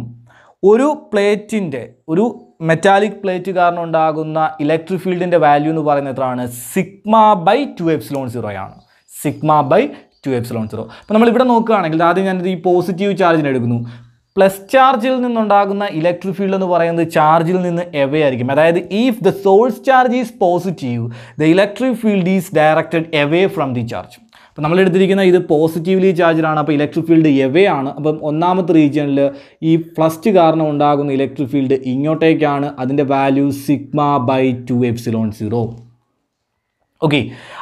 ഒരു പ്ലേറ്റിൻ്റെ ഒരു മെറ്റാലിക് പ്ലേറ്റ് കാരണം ഉണ്ടാകുന്ന ഇലക്ട്രിക് ഫീൽഡിൻ്റെ വാല്യൂ എന്ന് പറയുന്നത് എത്രയാണ് സിഗ്മ ബൈ ടു എപ്സിലോൺ സീറോയാണ് sigma by two epsilon zero അപ്പോൾ നമ്മൾ ഇവിടെ നോക്കുകയാണെങ്കിൽ ആദ്യം ഞാനിത് ഈ പോസിറ്റീവ് ചാർജിനെ എടുക്കുന്നു പ്ലസ് ചാർജിൽ നിന്നുണ്ടാകുന്ന ഇലക്ട്രിക് ഫീൽഡ് എന്ന് പറയുന്നത് ചാർജിൽ നിന്ന് എവേ ആയിരിക്കും അതായത് if the source charge is positive the electric field is directed away from the charge അപ്പോൾ നമ്മൾ എടുത്തിരിക്കുന്ന ഇത് പോസിറ്റീവ്ലി ചാർജിലാണ് അപ്പോൾ ഇലക്ട്രിക് ഫീൽഡ് എവേ ആണ് അപ്പം ഒന്നാമത്തെ റീജിയനിൽ ഈ ഫ്ലസ്റ്റ് കാരണം ഉണ്ടാകുന്ന ഇലക്ട്രിക് ഫീൽഡ് ഇങ്ങോട്ടേക്കാണ് അതിൻ്റെ value sigma by two epsilon zero okay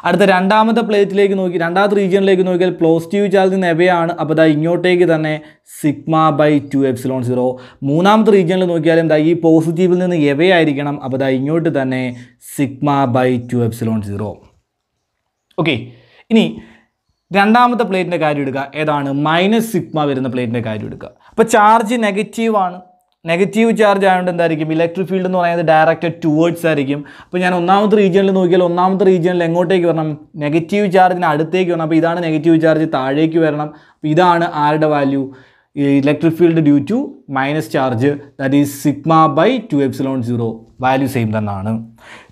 അടുത്ത രണ്ടാമത്തെ പ്ലേറ്റിലേക്ക് നോക്കി രണ്ടാമത്തെ റീജിയനിലേക്ക് നോക്കിയാൽ പോസിറ്റീവ് ചാർജ് നെബയാണ് അപ്പോൾ ഇതാ ഇങ്ങോട്ടേക്ക് തന്നെ sigma by two epsilon zero മൂന്നാമത്തെ റീജിയനിൽ നോക്കിയാലും ഇതാ ഈ പോസിറ്റീവിൽ നിന്ന് എവയായിരിക്കണം അപ്പോൾ ഇതാ ഇങ്ങോട്ട് തന്നെ sigma by two epsilon zero okay ഇനി രണ്ടാമത്തെ പ്ലേറ്റിൻ്റെ കാര്യം എടുക്കുക ഏതാണ് മൈനസ് സിഗ്മ വരുന്ന പ്ലേറ്റിൻ്റെ കാര്യം എടുക്കുക അപ്പോൾ ചാർജ് നെഗറ്റീവാണ് നെഗറ്റീവ് ചാർജ് ആയതുകൊണ്ട് എന്തായിരിക്കും ഇലക്ട്രിക് ഫീൽഡ് എന്ന് പറയുന്നത് ഡയറക്റ്റഡ് ടുവേർഡ്സ് ആയിരിക്കും അപ്പോൾ ഞാൻ ഒന്നാമത്തെ റീജിയനിൽ നോക്കിയാൽ ഒന്നാമത്തെ റീജിയനിൽ എങ്ങോട്ടേക്ക് വരണം നെഗറ്റീവ് ചാർജിന് അടുത്തേക്ക് വരണം അപ്പോൾ ഇതാണ് നെഗറ്റീവ് ചാർജ് താഴേക്ക് വരണം അപ്പോൾ ഇതാണ് ആരുടെ value electric field due to minus charge that is sigma by two epsilon zero value same തന്നെയാണ്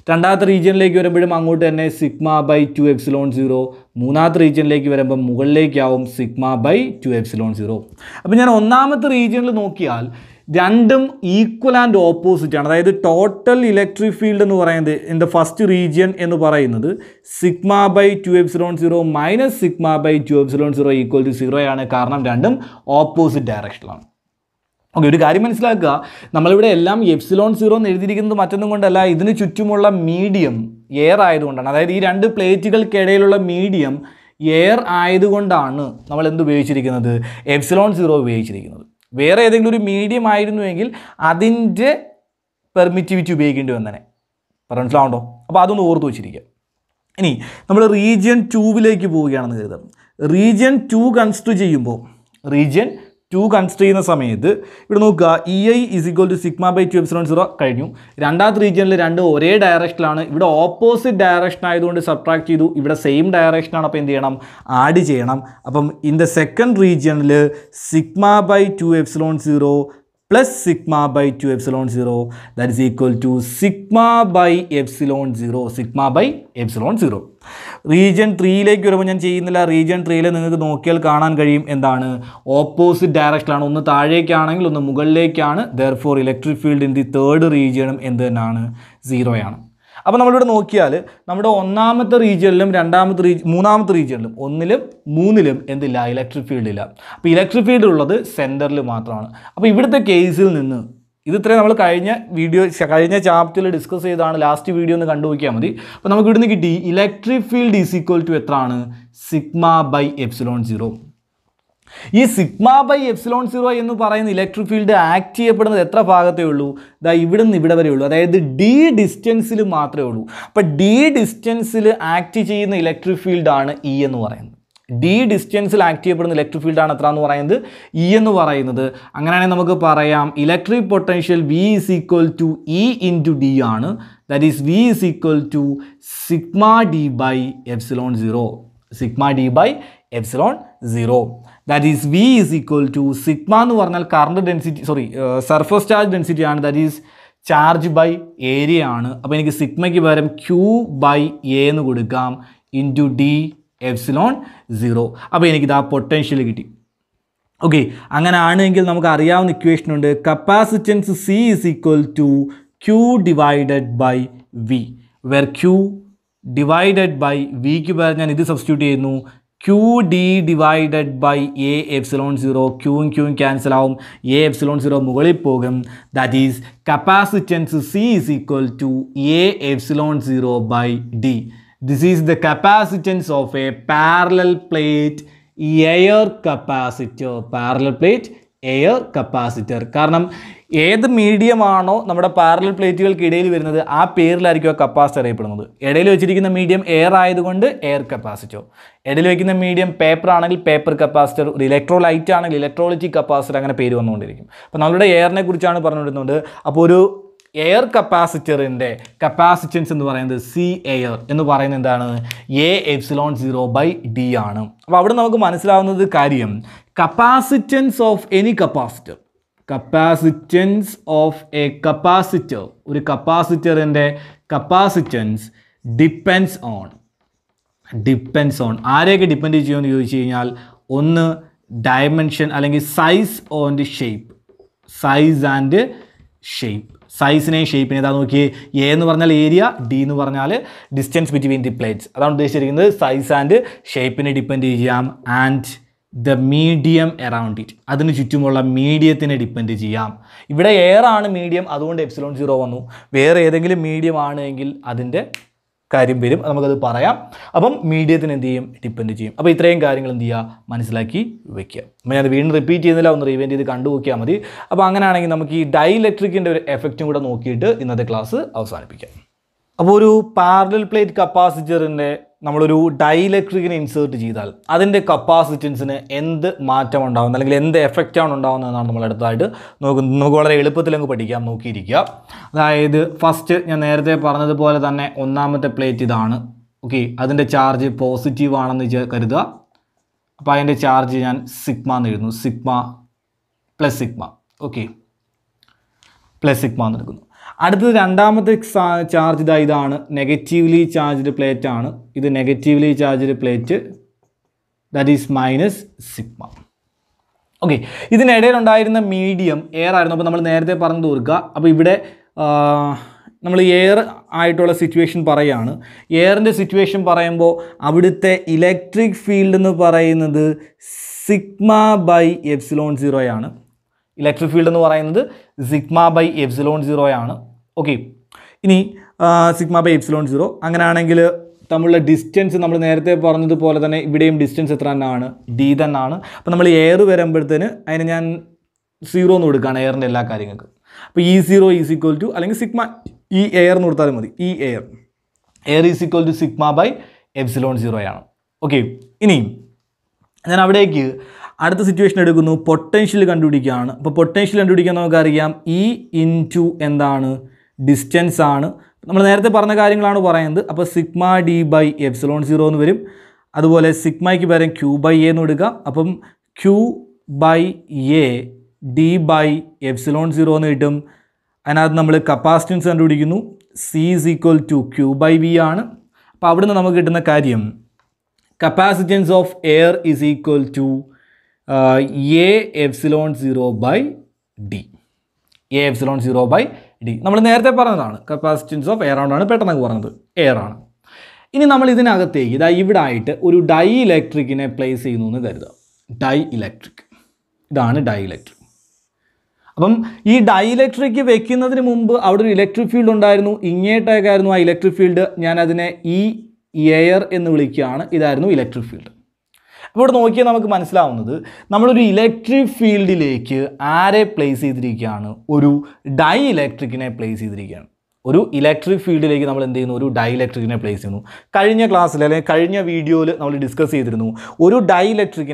രണ്ടാമത്തെ റീജിയനിലേക്ക് വരുമ്പോഴും അങ്ങോട്ട് തന്നെ sigma by two epsilon zero മൂന്നാമത്തെ റീജിയനിലേക്ക് വരുമ്പോൾ മുകളിലേക്കാവും sigma by two epsilon zero അപ്പോൾ ഞാൻ ഒന്നാമത്തെ റീജിയനിൽ നോക്കിയാൽ രണ്ടും ഈക്വൽ ആൻഡ് ഓപ്പോസിറ്റ് ആണ് അതായത് ടോട്ടൽ ഇലക്ട്രിക് ഫീൽഡ് എന്ന് പറയുന്നത് ഇൻ ദ ഫസ്റ്റ് റീജിയൻ എന്ന് പറയുന്നത് sigma by two epsilon zero minus sigma by two epsilon zero equal to zero ആണ് കാരണം രണ്ടും ഓപ്പോസിറ്റ് ഡയറക്ഷനിലാണ് ഓക്കെ ഒരു കാര്യം മനസ്സിലാക്കുക നമ്മളിവിടെ എല്ലാം എപ്സിലോൺ സീറോ എന്ന് എഴുതിയിരിക്കുന്നത് മറ്റൊന്നും കൊണ്ടല്ല ഇതിന് ചുറ്റുമുള്ള മീഡിയം എയർ ആയതുകൊണ്ടാണ് അതായത് ഈ രണ്ട് പ്ലേറ്റുകൾക്കിടയിലുള്ള മീഡിയം എയർ ആയതുകൊണ്ടാണ് നമ്മൾ എന്ത് ഉപയോഗിച്ചിരിക്കുന്നത് എപ്സിലോൺ സീറോ ഉപയോഗിച്ചിരിക്കുന്നത് വേറെ ഏതെങ്കിലും ഒരു മീഡിയം ആയിരുന്നുവെങ്കിൽ അതിൻ്റെ പെർമിറ്റിവിറ്റി ഉപയോഗിക്കേണ്ടി വന്നേനെ പറഞ്ഞിട്ടുണ്ടോ അപ്പോൾ അതൊന്ന് ഓർത്ത് വെച്ചിരിക്കുക ഇനി നമ്മൾ റീജിയൻ ടൂവിലേക്ക് പോവുകയാണെന്ന് കരുതാം റീജിയൻ ടു കൺസിഡർ ചെയ്യുമ്പോൾ റീജിയൻ ടു കൺസിഡർ ചെയ്യുന്ന സമയത്ത് ഇവിടെ നോക്കുക E I is equal to sigma by two epsilon zero കഴിഞ്ഞു രണ്ടാമത്തെ റീജിയനിൽ രണ്ട് ഒരേ ഡയറക്ഷനിലാണ് ഇവിടെ ഓപ്പോസിറ്റ് ഡയറക്ഷൻ ആയതുകൊണ്ട് സബ്ട്രാക്ട് ചെയ്തു ഇവിടെ സെയിം ഡയറക്ഷനാണ് അപ്പോൾ എന്ത് ചെയ്യണം ആഡ് ചെയ്യണം അപ്പം ഇൻ ദ സെക്കൻഡ് റീജിയനിൽ sigma by two epsilon zero plus sigma by two epsilon zero that is equal to sigma by epsilon zero sigma by epsilon zero region ത്രീയിലേക്ക് വരുമ്പോൾ ഞാൻ ചെയ്യുന്നില്ല റീജിയൻ ത്രീയിൽ നിങ്ങൾക്ക് നോക്കിയാൽ കാണാൻ കഴിയും എന്താണ് ഓപ്പോസിറ്റ് ഡയറക്ഷനിലാണ് ഒന്ന് താഴേക്കാണെങ്കിൽ ഒന്ന് മുകളിലേക്കാണ് therefore electric field in the third റീജിയനും എന്ത് തന്നെയാണ് സീറോയാണ് അപ്പോൾ നമ്മളിവിടെ നോക്കിയാൽ നമ്മുടെ ഒന്നാമത്തെ റീജിയണിലും രണ്ടാമത്തെ റീജ് മൂന്നാമത്തെ റീജിയണിലും ഒന്നിലും മൂന്നിലും എന്തില്ല ഇലക്ട്രിക് ഫീൽഡ് ഇല്ല അപ്പോൾ ഇലക്ട്രിക് ഫീൽഡ് ഉള്ളത് സെൻറ്ററിൽ മാത്രമാണ് അപ്പോൾ ഇവിടുത്തെ കേസിൽ നിന്ന് ഇത് ഇത്രയും നമ്മൾ കഴിഞ്ഞ വീഡിയോ കഴിഞ്ഞ ചാപ്റ്ററിൽ ഡിസ്കസ് ചെയ്താണ് ലാസ്റ്റ് വീഡിയോ ഒന്ന് കണ്ടു നോക്കിയാൽ മതി അപ്പോൾ നമുക്ക് ഇവിടുന്ന് കിട്ടി electric field is equal to എത്രയാണ് സിഗ്മ ബൈ എപ്സിലോൺ സീറോ ഈ സിഗ്മ ബൈ എപ്സിലോൺ സീറോ എന്ന് പറയുന്ന ഇലക്ട്രിക് ഫീൽഡ് ആക്ട് ചെയ്യപ്പെടുന്നത് എത്ര ഭാഗത്തേ ഉള്ളൂ ഇതാ ഇവിടെ നിന്ന് ഇവിടെ വരെ ഉള്ളൂ അതായത് ഡി ഡിസ്റ്റൻസിൽ മാത്രമേ ഉള്ളൂ അപ്പോൾ ഡി ഡിസ്റ്റൻസിൽ ആക്ട് ചെയ്യുന്ന ഇലക്ട്രിക് ഫീൽഡാണ് ഇ എന്ന് പറയുന്നത് ഡി ഡിസ്റ്റൻസിൽ ആക്ട് ചെയ്യപ്പെടുന്ന ഇലക്ട്രിക് ഫീൽഡാണ് എത്ര എന്ന് പറയുന്നത് ഇ എന്ന് പറയുന്നത് അങ്ങനെയാണെങ്കിൽ നമുക്ക് പറയാം electric potential V is equal to E to D ആണ് that is V is equal to sigma D by epsilon zero sigma D by epsilon zero that is V is equal to sigma എന്ന് പറഞ്ഞാൽ current density sorry surface charge density ആണ് that is charge by area ആണ് അപ്പോൾ എനിക്ക് സിഗ്മയ്ക്ക് പകരം Q by A എന്ന് കൊടുക്കാം into D epsilon zero അപ്പോൾ എനിക്കിത് ആ പൊട്ടൻഷ്യൽ കിട്ടി ഓക്കെ അങ്ങനെ ആണെങ്കിൽ നമുക്ക് അറിയാവുന്ന ഇക്വേഷൻ ഉണ്ട് capacitance C is equal to Q divided by V where Q divided by വിക്ക് പകരം ഞാൻ ഇത് സബ്സ്റ്റിറ്റ്യൂട്ട് ചെയ്യുന്നു QD divided by A epsilon 0, Q and Q and cancel out, A epsilon 0 mugali pogam, that is capacitance C is equal to A epsilon 0 by D. This is the capacitance of a parallel plate air capacitor, parallel plate air capacitor കാരണം ഏത് മീഡിയമാണോ നമ്മുടെ parallel പ്ലേറ്റുകൾക്കിടയിൽ വരുന്നത് ആ പേരിലായിരിക്കും ആ capacitor അറിയപ്പെടുന്നത് ഇടയിൽ വെച്ചിരിക്കുന്ന medium air ആയതുകൊണ്ട് എയർ കപ്പാസിറ്റോ ഇടയിൽ വയ്ക്കുന്ന മീഡിയം പേപ്പർ ആണെങ്കിൽ പേപ്പർ കപ്പാസിറ്റർ ഒരു ഇലക്ട്രോലൈറ്റ് ആണെങ്കിൽ ഇലക്ട്രോളിറ്റിക് കപ്പാസിറ്റർ അങ്ങനെ പേര് വന്നുകൊണ്ടിരിക്കും അപ്പോൾ നമ്മളുടെ എയറിനെ കുറിച്ചാണ് പറഞ്ഞിരുന്നത് അപ്പോൾ ഒരു എയർ കപ്പാസിറ്ററിൻ്റെ കപ്പാസിറ്റൻസ് എന്ന് പറയുന്നത് സി എയർ എന്ന് പറയുന്നത് എന്താണ് A epsilon zero by D ആണ് അപ്പോൾ അവിടെ നമുക്ക് മനസ്സിലാവുന്നത് കാര്യം capacitance of any capacitor capacitance of a capacitor ഒരു കപ്പാസിറ്ററിൻ്റെ capacitance depends on depends on ആരെയൊക്കെ ഡിപ്പെൻഡ് ചെയ്യുമെന്ന് ചോദിച്ചു കഴിഞ്ഞാൽ ഒന്ന് ഡയമെൻഷൻ അല്ലെങ്കിൽ size on the shape size and shape സൈസിനെയും ഷേപ്പിനെ ഏതാ നോക്കിയേ എ എന്ന് പറഞ്ഞാൽ ഏരിയ ഡി എന്ന് പറഞ്ഞാൽ ഡിസ്റ്റൻസ് ബിറ്റ്വീൻ ദി പ്ലേറ്റ്സ് അതാണ് ഉദ്ദേശിച്ചിരിക്കുന്നത് സൈസ് ആൻഡ് ഷേപ്പിനെ ഡിപ്പെൻഡ് ചെയ്യാം and the medium around it അതിന് ചുറ്റുമുള്ള മീഡിയത്തിനെ ഡിപ്പെൻഡ് ചെയ്യാം ഇവിടെ എയർ മീഡിയം അതുകൊണ്ട് എപ്സിലോൺ സീറോ വന്നു വേറെ ഏതെങ്കിലും മീഡിയം ആണ് എങ്കിൽ അതിൻ്റെ കാര്യം വരും നമുക്കത് പറയാം അപ്പം മീഡിയത്തിന് എന്ത് ചെയ്യും ഡിപ്പെൻഡ് ചെയ്യും അപ്പോൾ ഇത്രയും കാര്യങ്ങൾ എന്ത് ചെയ്യുക മനസ്സിലാക്കി വെക്കുക അപ്പം ഞാനത് വീണ്ടും റിപ്പീറ്റ് ചെയ്യുന്നില്ല ഒന്ന് റീവെൻറ്റ് ചെയ്ത് കണ്ടു നോക്കിയാൽ മതി അപ്പോൾ അങ്ങനെയാണെങ്കിൽ നമുക്ക് ഈ ഡൈഇലക്ട്രിക്കിൻ്റെ ഒരു എഫക്റ്റും കൂടെ നോക്കിയിട്ട് ഇന്നത്തെ ക്ലാസ് അവസാനിപ്പിക്കാം അപ്പോൾ ഒരു പാരലൽ പ്ലേറ്റ് കപ്പാസിറ്ററിൻ്റെ നമ്മളൊരു ഡൈലക്ട്രിക്കിനെ ഇൻസേർട്ട് ചെയ്താൽ അതിൻ്റെ കപ്പാസിറ്റൻസിന് എന്ത് മാറ്റം ഉണ്ടാകുന്നത് അല്ലെങ്കിൽ എന്ത് എഫക്റ്റാണ് ഉണ്ടാകുന്നത് എന്നാണ് നമ്മൾ അടുത്തായിട്ട് നോക്ക് നമുക്ക് വളരെ എളുപ്പത്തിൽ അങ്ങ് പഠിക്കാം നോക്കിയിരിക്കുക അതായത് ഫസ്റ്റ് ഞാൻ നേരത്തെ പറഞ്ഞതുപോലെ തന്നെ ഒന്നാമത്തെ പ്ലേറ്റ് ഇതാണ് ഓക്കെ അതിൻ്റെ ചാർജ് പോസിറ്റീവ് ആണെന്ന് കരുതുക അപ്പോൾ അതിൻ്റെ ചാർജ് ഞാൻ സിഗ്മ എന്ന് എഴുതുന്നു sigma plus sigma okay plus sigma എന്ന് എടുക്കുന്നു അടുത്തത് രണ്ടാമത്തെ ചാർജ് ഇതാ ഇതാണ് നെഗറ്റീവ്ലി ചാർജ്ഡ് പ്ലേറ്റ് ആണ് ഇത് negatively charged plate that is minus sigma okay ഇതിനിടയിലുണ്ടായിരുന്ന മീഡിയം എയർ ആയിരുന്നു അപ്പോൾ നമ്മൾ നേരത്തെ പറഞ്ഞു തീർക്കുക അപ്പോൾ ഇവിടെ നമ്മൾ എയർ ആയിട്ടുള്ള സിറ്റുവേഷൻ പറയുകയാണ് എയറിൻ്റെ സിറ്റുവേഷൻ പറയുമ്പോൾ അവിടുത്തെ ഇലക്ട്രിക് ഫീൽഡ് എന്ന് പറയുന്നത് സിഗ്മ ബൈ എപ്സിലോൺ സീറോയാണ് ഇലക്ട്രിക് ഫീൽഡ് എന്ന് പറയുന്നത് സിഗ്മ ബൈ എഫ്സിലോൺ സീറോയാണ് ഓക്കെ ഇനി സിഗ്മ ബൈ എപ്സിലോൺ സീറോ അങ്ങനെയാണെങ്കിൽ നമ്മളുടെ ഡിസ്റ്റൻസ് നമ്മൾ നേരത്തെ പറഞ്ഞതുപോലെ തന്നെ ഇവിടെയും ഡിസ്റ്റൻസ് എത്ര തന്നെയാണ് ഡി തന്നെയാണ് അപ്പോൾ നമ്മൾ എയർ വരുമ്പോഴത്തേന് അതിന് ഞാൻ സീറോ എന്ന് കൊടുക്കുകയാണ് എയറിൻ്റെ എല്ലാ കാര്യങ്ങൾക്കും അപ്പോൾ e E zero is equal to അല്ലെങ്കിൽ സിഗ്മ ഈ എയർ എന്ന് കൊടുത്താലും മതി E air air is equal to sigma by epsilon സീറോയാണ് ഓക്കെ ഇനി ഞാൻ അവിടേക്ക് അടുത്ത സിറ്റുവേഷൻ എടുക്കുന്നു പൊട്ടൻഷ്യൽ കണ്ടുപിടിക്കുകയാണ് അപ്പോൾ പൊട്ടൻഷ്യൽ കണ്ടുപിടിക്കാൻ നമുക്കറിയാം ഇ ഇൻ ടു എന്താണ് ഡിസ്റ്റൻസ് ആണ് നമ്മൾ നേരത്തെ പറഞ്ഞ കാര്യങ്ങളാണ് പറയുന്നത് അപ്പോൾ sigma D by epsilon zero എന്ന് വരും അതുപോലെ സിഗ്മയ്ക്ക് പകരം ക്യൂ ബൈ എ എന്ന് കൊടുക്കുക അപ്പം Q by A D by epsilon zero എന്ന് കിട്ടും അതിനകത്ത് നമ്മൾ കപ്പാസിറ്റൻസ് കണ്ടുപിടിക്കുന്നു C is equal to Q by V ആണ് അപ്പോൾ അവിടുന്ന് നമുക്ക് കിട്ടുന്ന കാര്യം capacitance of air is equal to A epsilon zero by D A epsilon zero by D നമ്മൾ നേരത്തെ പറഞ്ഞതാണ് കപ്പാസിറ്റൻസ് ഓഫ് എയർ ആണ് പെട്ടെന്ന് പറഞ്ഞത് എയർ ആണ് ഇനി നമ്മൾ ഇതിനകത്തേക്ക് ഇതാ ഇവിടെ ആയിട്ട് ഒരു ഡൈ ഇലക്ട്രിക്കിനെ പ്ലേസ് ചെയ്യുന്നു എന്ന് കരുതുക ഡൈ ഇലക്ട്രിക് ഇതാണ് ഡൈ ഇലക്ട്രിക് അപ്പം ഈ ഡൈ ഇലക്ട്രിക് വെക്കുന്നതിന് മുമ്പ് അവിടെ ഒരു ഇലക്ട്രിക് ഫീൽഡ് ഉണ്ടായിരുന്നു ഇങ്ങേട്ടേക്കായിരുന്നു ആ ഇലക്ട്രിക് ഫീൽഡ് ഞാൻ അതിനെ ഈ എയർ എന്ന് വിളിക്കുകയാണ് ഇതായിരുന്നു ഇലക്ട്രിക് ഫീൽഡ് ഇവിടെ നോക്കിയാൽ നമുക്ക് മനസ്സിലാവുന്നത് നമ്മളൊരു ഇലക്ട്രിക് ഫീൽഡിലേക്ക് ആരെ പ്ലേസ് ചെയ്തിരിക്കുകയാണ് ഒരു ഡൈ ഇലക്ട്രിക്കിനെ പ്ലേസ് ചെയ്തിരിക്കുകയാണ് ഒരു ഇലക്ട്രിക് ഫീൽഡിലേക്ക് നമ്മൾ എന്ത് ചെയ്യുന്നു ഒരു ഡൈ പ്ലേസ് ചെയ്യുന്നു കഴിഞ്ഞ ക്ലാസ്സിൽ അല്ലെങ്കിൽ കഴിഞ്ഞ വീഡിയോയിൽ നമ്മൾ ഡിസ്കസ് ചെയ്തിരുന്നു ഒരു ഡൈ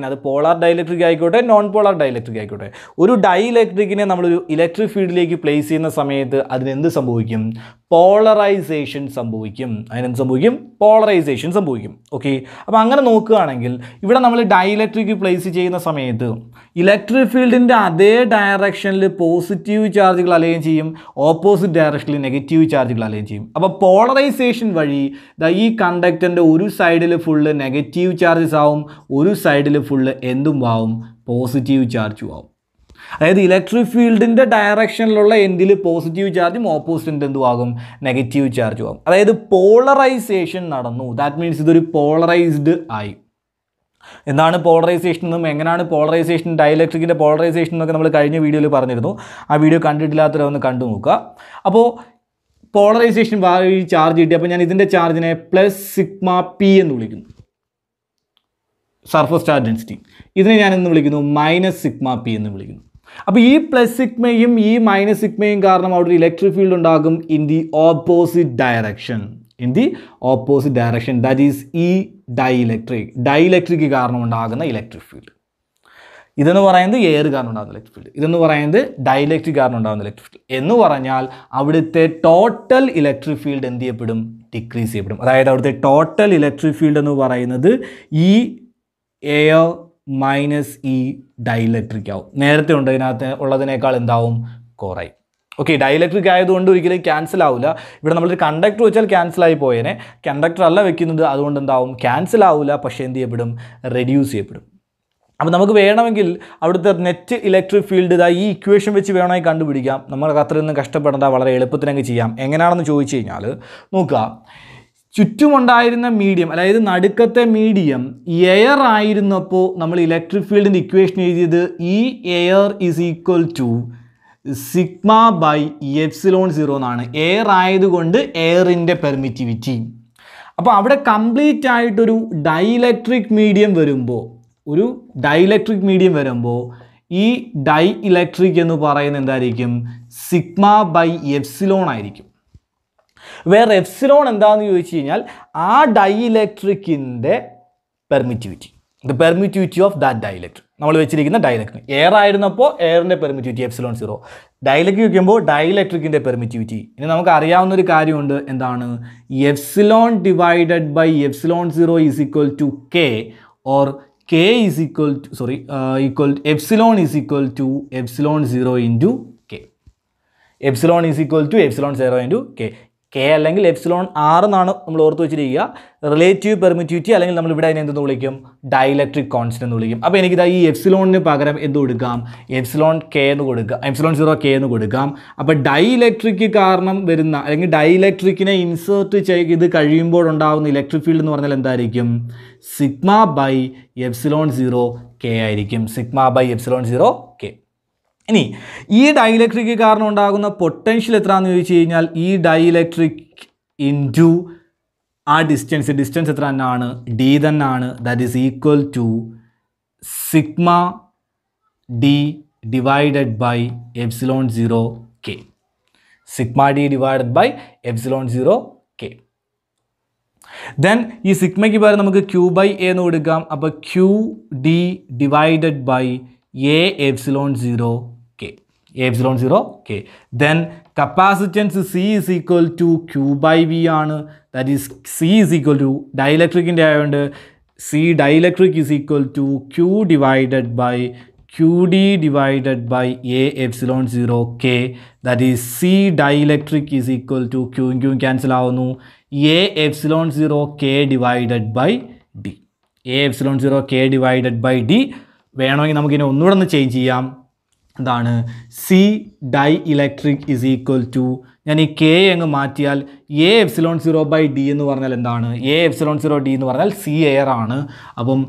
അത് പോളാർ ഡൈ ആയിക്കോട്ടെ നോൺ പോളാർ ഡൈ ആയിക്കോട്ടെ ഒരു ഡൈ നമ്മൾ നമ്മളൊരു ഇലക്ട്രിക് ഫീൽഡിലേക്ക് പ്ലേസ് ചെയ്യുന്ന സമയത്ത് അതിനെന്ത് സംഭവിക്കും പോളറൈസേഷൻ സംഭവിക്കും അതിനെന്ത് സംഭവിക്കും പോളറൈസേഷൻ സംഭവിക്കും ഓക്കെ അപ്പോൾ അങ്ങനെ നോക്കുകയാണെങ്കിൽ ഇവിടെ നമ്മൾ ഡൈ പ്ലേസ് ചെയ്യുന്ന സമയത്ത് ഇലക്ട്രിക് ഫീൽഡിൻ്റെ അതേ ഡയറക്ഷനിൽ പോസിറ്റീവ് ചാർജുകൾ അലൈൻ ചെയ്യും ഓപ്പോസിറ്റ് ഡയറക്ഷനിൽ നെഗറ്റീവ് ചാർജുകൾ അലൈൻ ചെയ്യും അപ്പോൾ പോളറൈസേഷൻ വഴി ഈ കണ്ടക്ടറിൻ്റെ ഒരു സൈഡിൽ ഫുള്ള് നെഗറ്റീവ് ചാർജസ് ആവും ഒരു സൈഡിൽ ഫുള്ള് എന്തും ആവും പോസിറ്റീവ് ചാർജും ആവും അതായത് ഇലക്ട്രിക് ഫീൽഡിൻ്റെ ഡയറക്ഷനിലുള്ള എൻഡിൽ പോസിറ്റീവ് ചാർജും ഓപ്പോസിറ്റിൻ്റെ എന്തുവാകും ആകും നെഗറ്റീവ് ചാർജും ആകും അതായത് പോളറൈസേഷൻ നടന്നു ദാറ്റ് മീൻസ് ഇതൊരു പോളറൈസ്ഡ് ആയി എന്താണ് പോളറൈസേഷൻ എന്നും എങ്ങനെയാണ് പോളറൈസേഷൻ ഡയലക്ട്രിക്കിൻ്റെ പോളറൈസേഷൻ എന്നൊക്കെ നമ്മൾ കഴിഞ്ഞ വീഡിയോയിൽ പറഞ്ഞിരുന്നു ആ വീഡിയോ കണ്ടിട്ടില്ലാത്തവരൊന്ന് കണ്ടു നോക്കുക അപ്പോൾ പോളറൈസേഷൻ വഴി ചാർജ് കിട്ടി അപ്പോൾ ഞാൻ ഇതിൻ്റെ ചാർജിനെ പ്ലസ് സിഗ്മ പി എന്ന് വിളിക്കുന്നു സർഫസ് ചാർജ് ഡെൻസിറ്റി ഇതിനെ ഞാൻ എന്ന് വിളിക്കുന്നു മൈനസ് സിഗ്മ പി എന്ന് വിളിക്കുന്നു അപ്പോൾ ഈ പ്ലസ് സിഗ്മയും ഈ മൈനസ് സിഗ്മയും കാരണം അവിടെ ഒരു ഇലക്ട്രിക് ഫീൽഡ് ഉണ്ടാകും in the opposite direction in the opposite direction that is E dielectric dielectric കാരണം ഉണ്ടാകുന്ന ഇലക്ട്രിക് ഫീൽഡ് ഇതെന്ന് പറയുന്നത് എയർ കാരണം ഉണ്ടാകുന്ന ഇലക്ട്രിക് ഫീൽഡ് ഇതെന്ന് പറയുന്നത് ഡൈഇലക്ട്രിക് കാരണം ഉണ്ടാകുന്ന ഇലക്ട്രിക് ഫീൽഡ് എന്ന് പറഞ്ഞാൽ അവിടുത്തെ ടോട്ടൽ ഇലക്ട്രിക് ഫീൽഡ് എന്ത് ചെയ്യപ്പെടും ഡിക്രീസ് ചെയ്യപ്പെടും അതായത് അവിടുത്തെ ടോട്ടൽ ഇലക്ട്രിക് ഫീൽഡ് എന്ന് പറയുന്നത് ഈ എയർ മൈനസ് ഈ ഡൈഇലക്ട്രിക് ആവും നേരത്തെ ഉണ്ട് ഉള്ളതിനേക്കാൾ എന്താവും കുറയും ഓക്കെ ഡയലക്ട്രിക് ആയതുകൊണ്ട് ഒരിക്കലും ക്യാൻസൽ ആവില്ല ഇവിടെ നമ്മളൊരു കണ്ടക്ടർ വെച്ചാൽ ക്യാൻസൽ ആയി പോയേനെ കണ്ടക്ടർ അല്ല വെക്കുന്നത് അതുകൊണ്ട് എന്താവും ക്യാൻസൽ ആവില്ല പക്ഷേ എന്ത് ചെയ്യപ്പെടും റെഡ്യൂസ് ചെയ്യപ്പെടും അപ്പോൾ നമുക്ക് വേണമെങ്കിൽ അവിടുത്തെ നെറ്റ് ഇലക്ട്രിക് ഫീൽഡ് ഇതാ ഈ ഇക്വേഷൻ വെച്ച് വേണമെങ്കിൽ കണ്ടുപിടിക്കാം നമ്മൾക്ക് അത്രയൊന്നും കഷ്ടപ്പെടേണ്ട വളരെ എളുപ്പത്തിനങ്ങ് ചെയ്യാം എങ്ങനെയാണെന്ന് ചോദിച്ചു കഴിഞ്ഞാൽ നോക്കുക ചുറ്റുമുണ്ടായിരുന്ന മീഡിയം അതായത് നടുക്കത്തെ മീഡിയം എയർ ആയിരുന്നപ്പോൾ നമ്മൾ ഇലക്ട്രിക് ഫീൽഡിൻ്റെ ഇക്വേഷൻ എഴുതിയത് E air is equal to sigma by epsilon zero എന്നാണ് എയർ ആയതുകൊണ്ട് എയറിൻ്റെ പെർമിറ്റിവിറ്റി അപ്പോൾ അവിടെ കംപ്ലീറ്റ് ആയിട്ടൊരു ഡൈഇലക്ട്രിക് മീഡിയം വരുമ്പോൾ ഒരു ഡൈഇലക്ട്രിക് മീഡിയം വരുമ്പോൾ ഈ ഡൈ ഇലക്ട്രിക് എന്ന് പറയുന്നത് എന്തായിരിക്കും സിഗ്മ ബൈ എഫ്സിലോൺ ആയിരിക്കും വേറെ എഫ്സിലോൺ എന്താണെന്ന് ചോദിച്ചു കഴിഞ്ഞാൽ ആ ഡൈ ഇലക്ട്രിക്കിൻ്റെ permittivity the permittivity of that dielectric നമ്മൾ വെച്ചിരിക്കുന്ന ഡൈലക്ട്രിക് എയർ ആയിരുന്നപ്പോൾ എയറിൻ്റെ പെർമിറ്റിവിറ്റി എഫ്സിലോൺ സീറോ ഡൈലക്ട്രിക് വയ്ക്കുമ്പോൾ ഡയലക്ട്രിക്കിൻ്റെ പെർമിറ്റിവിറ്റി ഇനി നമുക്ക് അറിയാവുന്ന ഒരു കാര്യമുണ്ട് എന്താണ് epsilon divided by epsilon zero is equal to K or K is equal to sorry equal epsilon is equal to epsilon zero into epsilon is equal to epsilon zero into K K അല്ലെങ്കിൽ epsilon R എന്നാണ് നമ്മൾ ഓർത്ത് വെച്ചിരിക്കുക relative permittivity അല്ലെങ്കിൽ നമ്മൾ ഇവിടെ അതിനെ എന്തെന്ന് വിളിക്കും ഡയലക്ട്രിക് കോൺസ്റ്റൻ്റ് എന്ന് വിളിക്കും അപ്പോൾ എനിക്കിതാ ഈ എപ്സിലോണിന് പകരം എന്ത് കൊടുക്കാം എപ്സിലോൺ കെ എന്ന് കൊടുക്കാം എപ്സിലോൺ സീറോ കെ എന്ന് കൊടുക്കാം അപ്പോൾ ഡൈഇലക്ട്രിക് കാരണം വരുന്ന അല്ലെങ്കിൽ ഡൈഇലക്ട്രിക്കിനെ ഇൻസേർട്ട് ചെയ്ത് കഴിയുമ്പോൾ ഉണ്ടാകുന്ന ഇലക്ട്രിക് ഫീൽഡ് എന്ന് പറഞ്ഞാൽ എന്തായിരിക്കും sigma by epsilon zero K ആയിരിക്കും sigma by epsilon zero K ഇനി ഈ ഡയലക്ട്രിക്ക് കാരണം ഉണ്ടാകുന്ന പൊട്ടൻഷ്യൽ എത്രയാണെന്ന് ചോദിച്ചു കഴിഞ്ഞാൽ ഈ ഡയലക്ട്രിക് ഇൻ ടു ആ ഡിസ്റ്റൻസ് ഡിസ്റ്റൻസ് എത്ര തന്നെയാണ് ഡി തന്നെയാണ് that is equal to sigma D divided by epsilon zero K sigma D divided by epsilon zero K then E സിഗ്മയ്ക്ക് പകരം നമുക്ക് ക്യൂ ബൈ എ എന്ന് കൊടുക്കാം അപ്പോൾ Q D divided by A epsilon zero epsilon zero K then capacitance C is equal to Q by V ആണ് that is C is equal to ഡൈലക്ട്രിക്കിൻ്റെ ആയതുകൊണ്ട് C dielectric is equal to Q divided by Q D divided by A epsilon zero K that is C dielectric is equal to Q Q cancel ആവുന്നു A epsilon zero K divided by D A epsilon zero K divided by D വേണമെങ്കിൽ നമുക്കിനെ ഒന്നുകൂടെ ഒന്ന് change ചെയ്യാം എന്താണ് C dielectric is equal to ഞാൻ ഈ K അങ്ങ് മാറ്റിയാൽ A epsilon zero by D എന്ന് പറഞ്ഞാൽ എന്താണ് എ എഫ്സിലോൺ സീറോ ഡി എന്ന് പറഞ്ഞാൽ സി എയർ ആണ് അപ്പം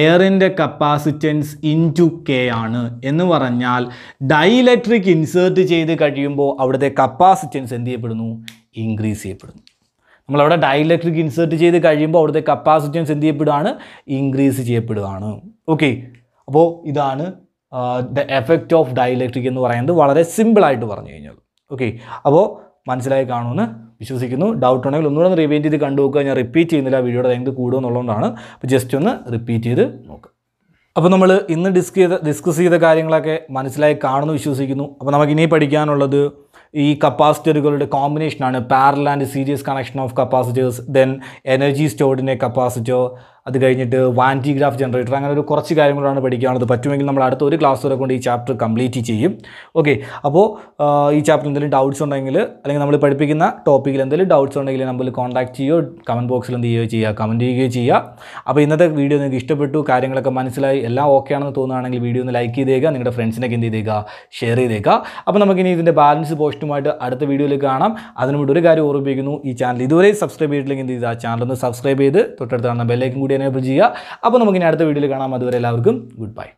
എയറിൻ്റെ കപ്പാസിറ്റൻസ് ഇൻ ടു കെ ആണ് എന്ന് പറഞ്ഞാൽ ഡൈ ഇലക്ട്രിക് ഇൻസേർട്ട് ചെയ്ത് കഴിയുമ്പോൾ അവിടുത്തെ കപ്പാസിറ്റൻസ് എന്ത് ചെയ്യപ്പെടുന്നു ഇൻക്രീസ് ചെയ്യപ്പെടുന്നു നമ്മളവിടെ ഡൈ ഇലക്ട്രിക് ഇൻസേർട്ട് ചെയ്ത് കഴിയുമ്പോൾ അവിടുത്തെ കപ്പാസിറ്റൻസ് എന്ത് ചെയ്യപ്പെടുകയാണ് ഇൻക്രീസ് ചെയ്യപ്പെടുകയാണ് ഓക്കെ അപ്പോൾ ഇതാണ് ദ എഫക്റ്റ് ഓഫ് ഡയലക്ട്രിക് എന്ന് പറയുന്നത് വളരെ സിമ്പിളായിട്ട് പറഞ്ഞു കഴിഞ്ഞാൽ ഓക്കെ അപ്പോൾ മനസ്സിലായി കാണുമെന്ന് വിശ്വസിക്കുന്നു ഡൗട്ട് ഉണ്ടെങ്കിൽ ഒന്നുകൂടെ റിവൈൻഡ് ചെയ്ത് കണ്ടു ഞാൻ റിപ്പീറ്റ് ചെയ്യുന്നില്ല വീഡിയോയുടെ ലെങ്ത് കൂടുമെന്നുള്ളതുകൊണ്ടാണ് അപ്പോൾ ജസ്റ്റ് ഒന്ന് റിപ്പീറ്റ് ചെയ്ത് നോക്കുക അപ്പോൾ നമ്മൾ ഇന്ന് ഡിസ്കസ് ചെയ്ത ഡിസ്കസ് ചെയ്ത കാര്യങ്ങളൊക്കെ മനസ്സിലായി കാണുന്നു വിശ്വസിക്കുന്നു അപ്പോൾ നമുക്ക് ഇനി പഠിക്കാനുള്ളത് ഈ കപ്പാസിറ്ററുകളുടെ കോമ്പിനേഷനാണ് parallel and series connection of capacitors then energy സ്റ്റോർഡിനെ കപ്പാസിറ്റോ അത് കഴിഞ്ഞിട്ട് വാൻറ്റിഗ്രാഫ് ജനറേറ്റർ അങ്ങനെ ഒരു കുറച്ച് കാര്യങ്ങളാണ് പഠിക്കാനുള്ളത് പറ്റുമെങ്കിൽ നമ്മൾ അടുത്ത ഒരു ക്ലാസ് വരെ കൊണ്ട് ഈ ചാപ്റ്റർ കംപ്ലീറ്റ് ചെയ്യും ഓക്കെ അപ്പോൾ ഈ ചാപ്റ്ററിൽ എന്തെങ്കിലും ഡൗട്ട്സ് ഉണ്ടെങ്കിൽ അല്ലെങ്കിൽ നമ്മൾ പഠിപ്പിക്കുന്ന ടോപ്പിക്കിൽ എന്തെങ്കിലും ഡൗട്ട്സ് ഉണ്ടെങ്കിൽ നമ്മൾ കോൺടാക്ട് ചെയ്യുകയോ കമൻറ്റ് ബോക്സിൽ എന്ത് ചെയ്യുകയോ ചെയ്യുക കമൻറ്റ് ചെയ്യുകയോ ചെയ്യുക അപ്പോൾ ഇന്നത്തെ വീഡിയോ നിങ്ങൾക്ക് ഇഷ്ടപ്പെട്ടു കാര്യങ്ങളൊക്കെ മനസ്സിലായി എല്ലാം ഓക്കെ ആണെന്ന് തോന്നുകയാണെങ്കിൽ വീഡിയോ ഒന്ന് ലൈക്ക് ചെയ്തേക്കുക നിങ്ങളുടെ ഫ്രണ്ട്സിനൊക്കെ എന്ത് ചെയ്തേക്കുക ഷെയർ ചെയ്തേക്കുക അപ്പോൾ നമുക്കിനി ഇതിൻ്റെ ബാലൻസ് പോസ്റ്റുമായിട്ട് അടുത്ത വീഡിയോയിൽ കാണാം അതിനുമുണ്ട് ഒരു കാര്യം ഓർമ്മിപ്പിക്കുന്നു ഈ ചാനൽ ഇതുവരെ സബ്സ്ക്രൈബ് ചെയ്തിട്ടില്ലെങ്കിൽ എന്ത് ചെയ്യുക ചാനൽ ഒന്ന് സബ്സ്ക്രൈബ് ചെയ്ത് തൊട്ടടുത്ത് കാണുന്ന ബെല്ലേക്കും കൂടി എനേബിൾ ചെയ്യുക അപ്പോൾ നമുക്ക് ഇനി അടുത്ത വീഡിയോയിൽ കാണാം അതുവരെ എല്ലാവർക്കും ഗുഡ് ബൈ